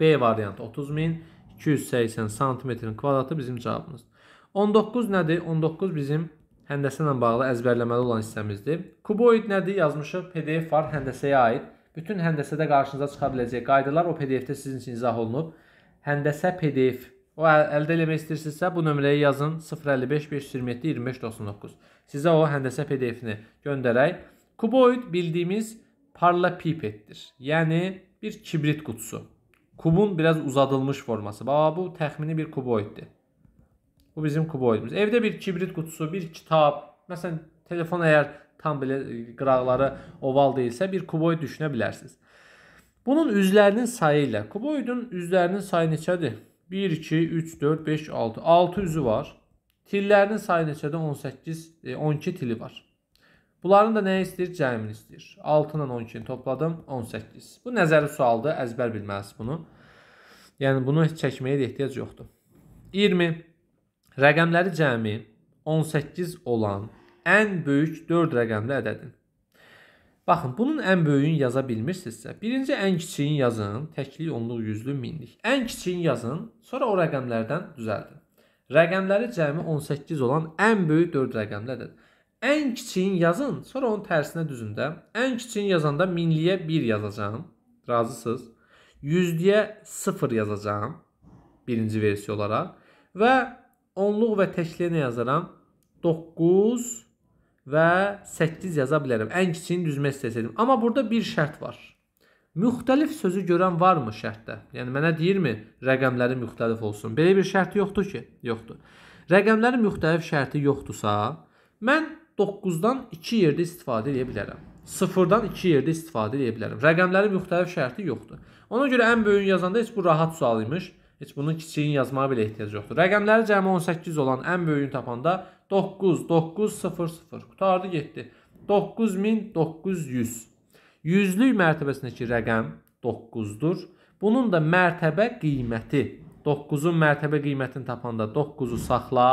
B variantı 30280 santimetrin kvadratı bizim cavabımızdır. 19 nədir? 19 bizim həndəsə ilə bağlı əzbərləməli olan hissəmizdir. Kuboid nədir? Yazmışıq PDF var həndəsəyə aid. Bütün həndəsədə qarşınıza çıxa biləcək qaydalar o PDF-də sizin üçün izah olunub. Həndəsə PDF. O əldə eləmək istəyirsinizsə bu nömrəyə yazın 055 527 2599. Sizə o həndəsə PDF-ni göndərək. Kuboid bildiyimiz parallepipeddir. Yəni bir kibrit qutusu. Kubun biraz uzadılmış forması. Bax bu təxmini bir kuboiddir. Bu bizim kuboidimiz. Evdə bir kibrit qutusu, bir kitab, məsələn telefon əgər tam belə e, qıraqları oval deyilsə bir kuboid düşünə bilərsiniz. Bunun üzlərinin sayı ilə kuboidin üzlərinin sayı neçədir? 1 2 3 4 5 6 6 üzü var. Tillərinin sayı neçədir? 18 12 e, tili var. Bunların da nə istəyir? Cəmini istəyir. 6 ilə 12-ni topladım, 18. Bu nəzəri sualdır, əzbər bilməlisiniz bunu. Yəni bunu heç çəkməyə də ehtiyac yoxdur. 20 Rəqəmləri cəmi 18 olan ən böyük 4 rəqəmli ədədin. Baxın, bunun ən böyüyünü yaza bilmirsinizsə, birinci ən kiçiyin yazın, təklik, onluq, yüzlü, minlik. Ən kiçiyin yazın, sonra o rəqəmlərdən düzəldin. Rəqəmləri cəmi 18 olan ən böyük 4 rəqəmli ədədin. Ən kiçiyin yazın, sonra onun tərsinə düzündə. Ən kiçiyin yazanda minliyə 1 yazacağım. Razısınız? Yüzlüyə 0 yazacağım. Birinci versiya olaraq. Və onluq və təkliyə nə yazaram? 9 və 8 yaza bilərəm. Ən kiçiyini düzmək istəsəydim. Amma burada bir şərt var. Müxtəlif sözü görən varmı şərtdə? Yəni mənə deyirmi rəqəmləri müxtəlif olsun? Belə bir şərt yoxdur ki, yoxdur. Rəqəmlərin müxtəlif şərti yoxdursa, mən 9-dan 2 yerdə istifadə edə bilərəm. 0-dan 2 yerdə istifadə edə bilərəm. Rəqəmlərin müxtəlif şərti yoxdur. Ona görə ən böyüyünü yazanda heç bu rahat sual imiş. Heç bunun kiçiyin yazmağa belə ehtiyac yoxdur. Rəqəmləri cəmi 18 olan ən böyüyünü tapanda 9, 9, 0, 0. Qutardı getdi. 9900. Yüzlük mərtəbəsindəki rəqəm 9-dur. Bunun da mərtəbə qiyməti. 9-un mərtəbə qiymətini tapanda 9-u saxla.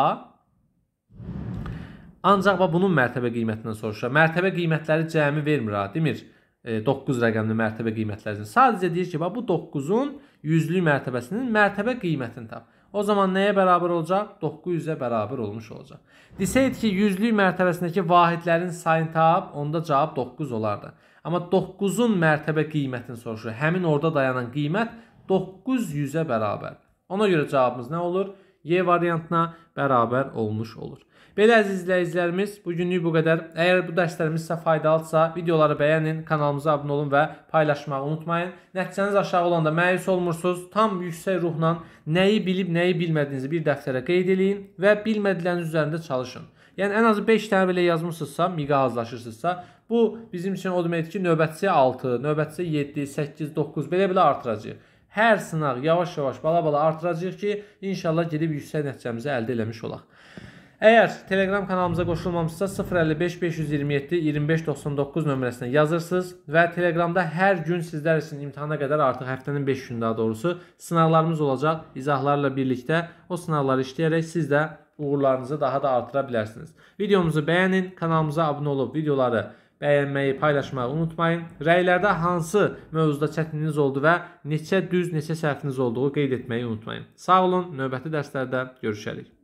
Ancaq bax bunun mərtəbə qiymətindən soruşur. Mərtəbə qiymətləri cəmi vermir ha, demir. 9 e, rəqəmli mərtəbə qiymətlərini. Sadəcə deyir ki, bax bu 9-un yüzlük mərtəbəsinin mərtəbə qiymətini tap. O zaman nəyə bərabər olacaq? 900-ə bərabər olmuş olacaq. Desəydi ki, yüzlük mərtəbəsindəki vahidlərin sayını tap, onda cavab 9 olardı. Amma 9-un mərtəbə qiymətini soruşur. Həmin orada dayanan qiymət 900-ə bərabərdir. Ona görə cavabımız nə olur? Y variantına bərabər olmuş olur. Belə əziz izləyicilərimiz, bugünlük bu qədər. Əgər bu dərslərimiz sizə faydalıdsa, videoları bəyənin, kanalımıza abunə olun və paylaşmağı unutmayın. Nəticəniz aşağı olanda məyus olmursunuz. Tam yüksək ruhla nəyi bilib, nəyi bilmədiyinizi bir dəftərə qeyd eləyin və bilmədikləriniz üzərində çalışın. Yəni ən azı 5 dənə belə yazmısınızsa, miqa hazırlaşırsınızsa, bu bizim üçün o deməkdir ki, növbətçi 6, növbətçi 7, 8, 9 belə-belə artıracağıq. Hər sınaq yavaş-yavaş bala-bala artıracağıq ki, inşallah gedib yüksək nəticəmizi əldə eləmiş olaq. Əgər Telegram kanalımıza qoşulmamısınızsa 055 527 2599 nömrəsinə yazırsınız və Telegramda hər gün sizlər üçün imtahana qədər artıq həftənin 5 günü daha doğrusu sınaqlarımız olacaq. İzahlarla birlikdə o sınaqları işləyərək siz də uğurlarınızı daha da artıra bilərsiniz. Videomuzu bəyənin, kanalımıza abunə olub videoları bəyənməyi, paylaşmağı unutmayın. Rəylərdə hansı mövzuda çətinliyiniz oldu və neçə düz, neçə səhviniz olduğu qeyd etməyi unutmayın. Sağ olun, növbəti dərslərdə görüşərik.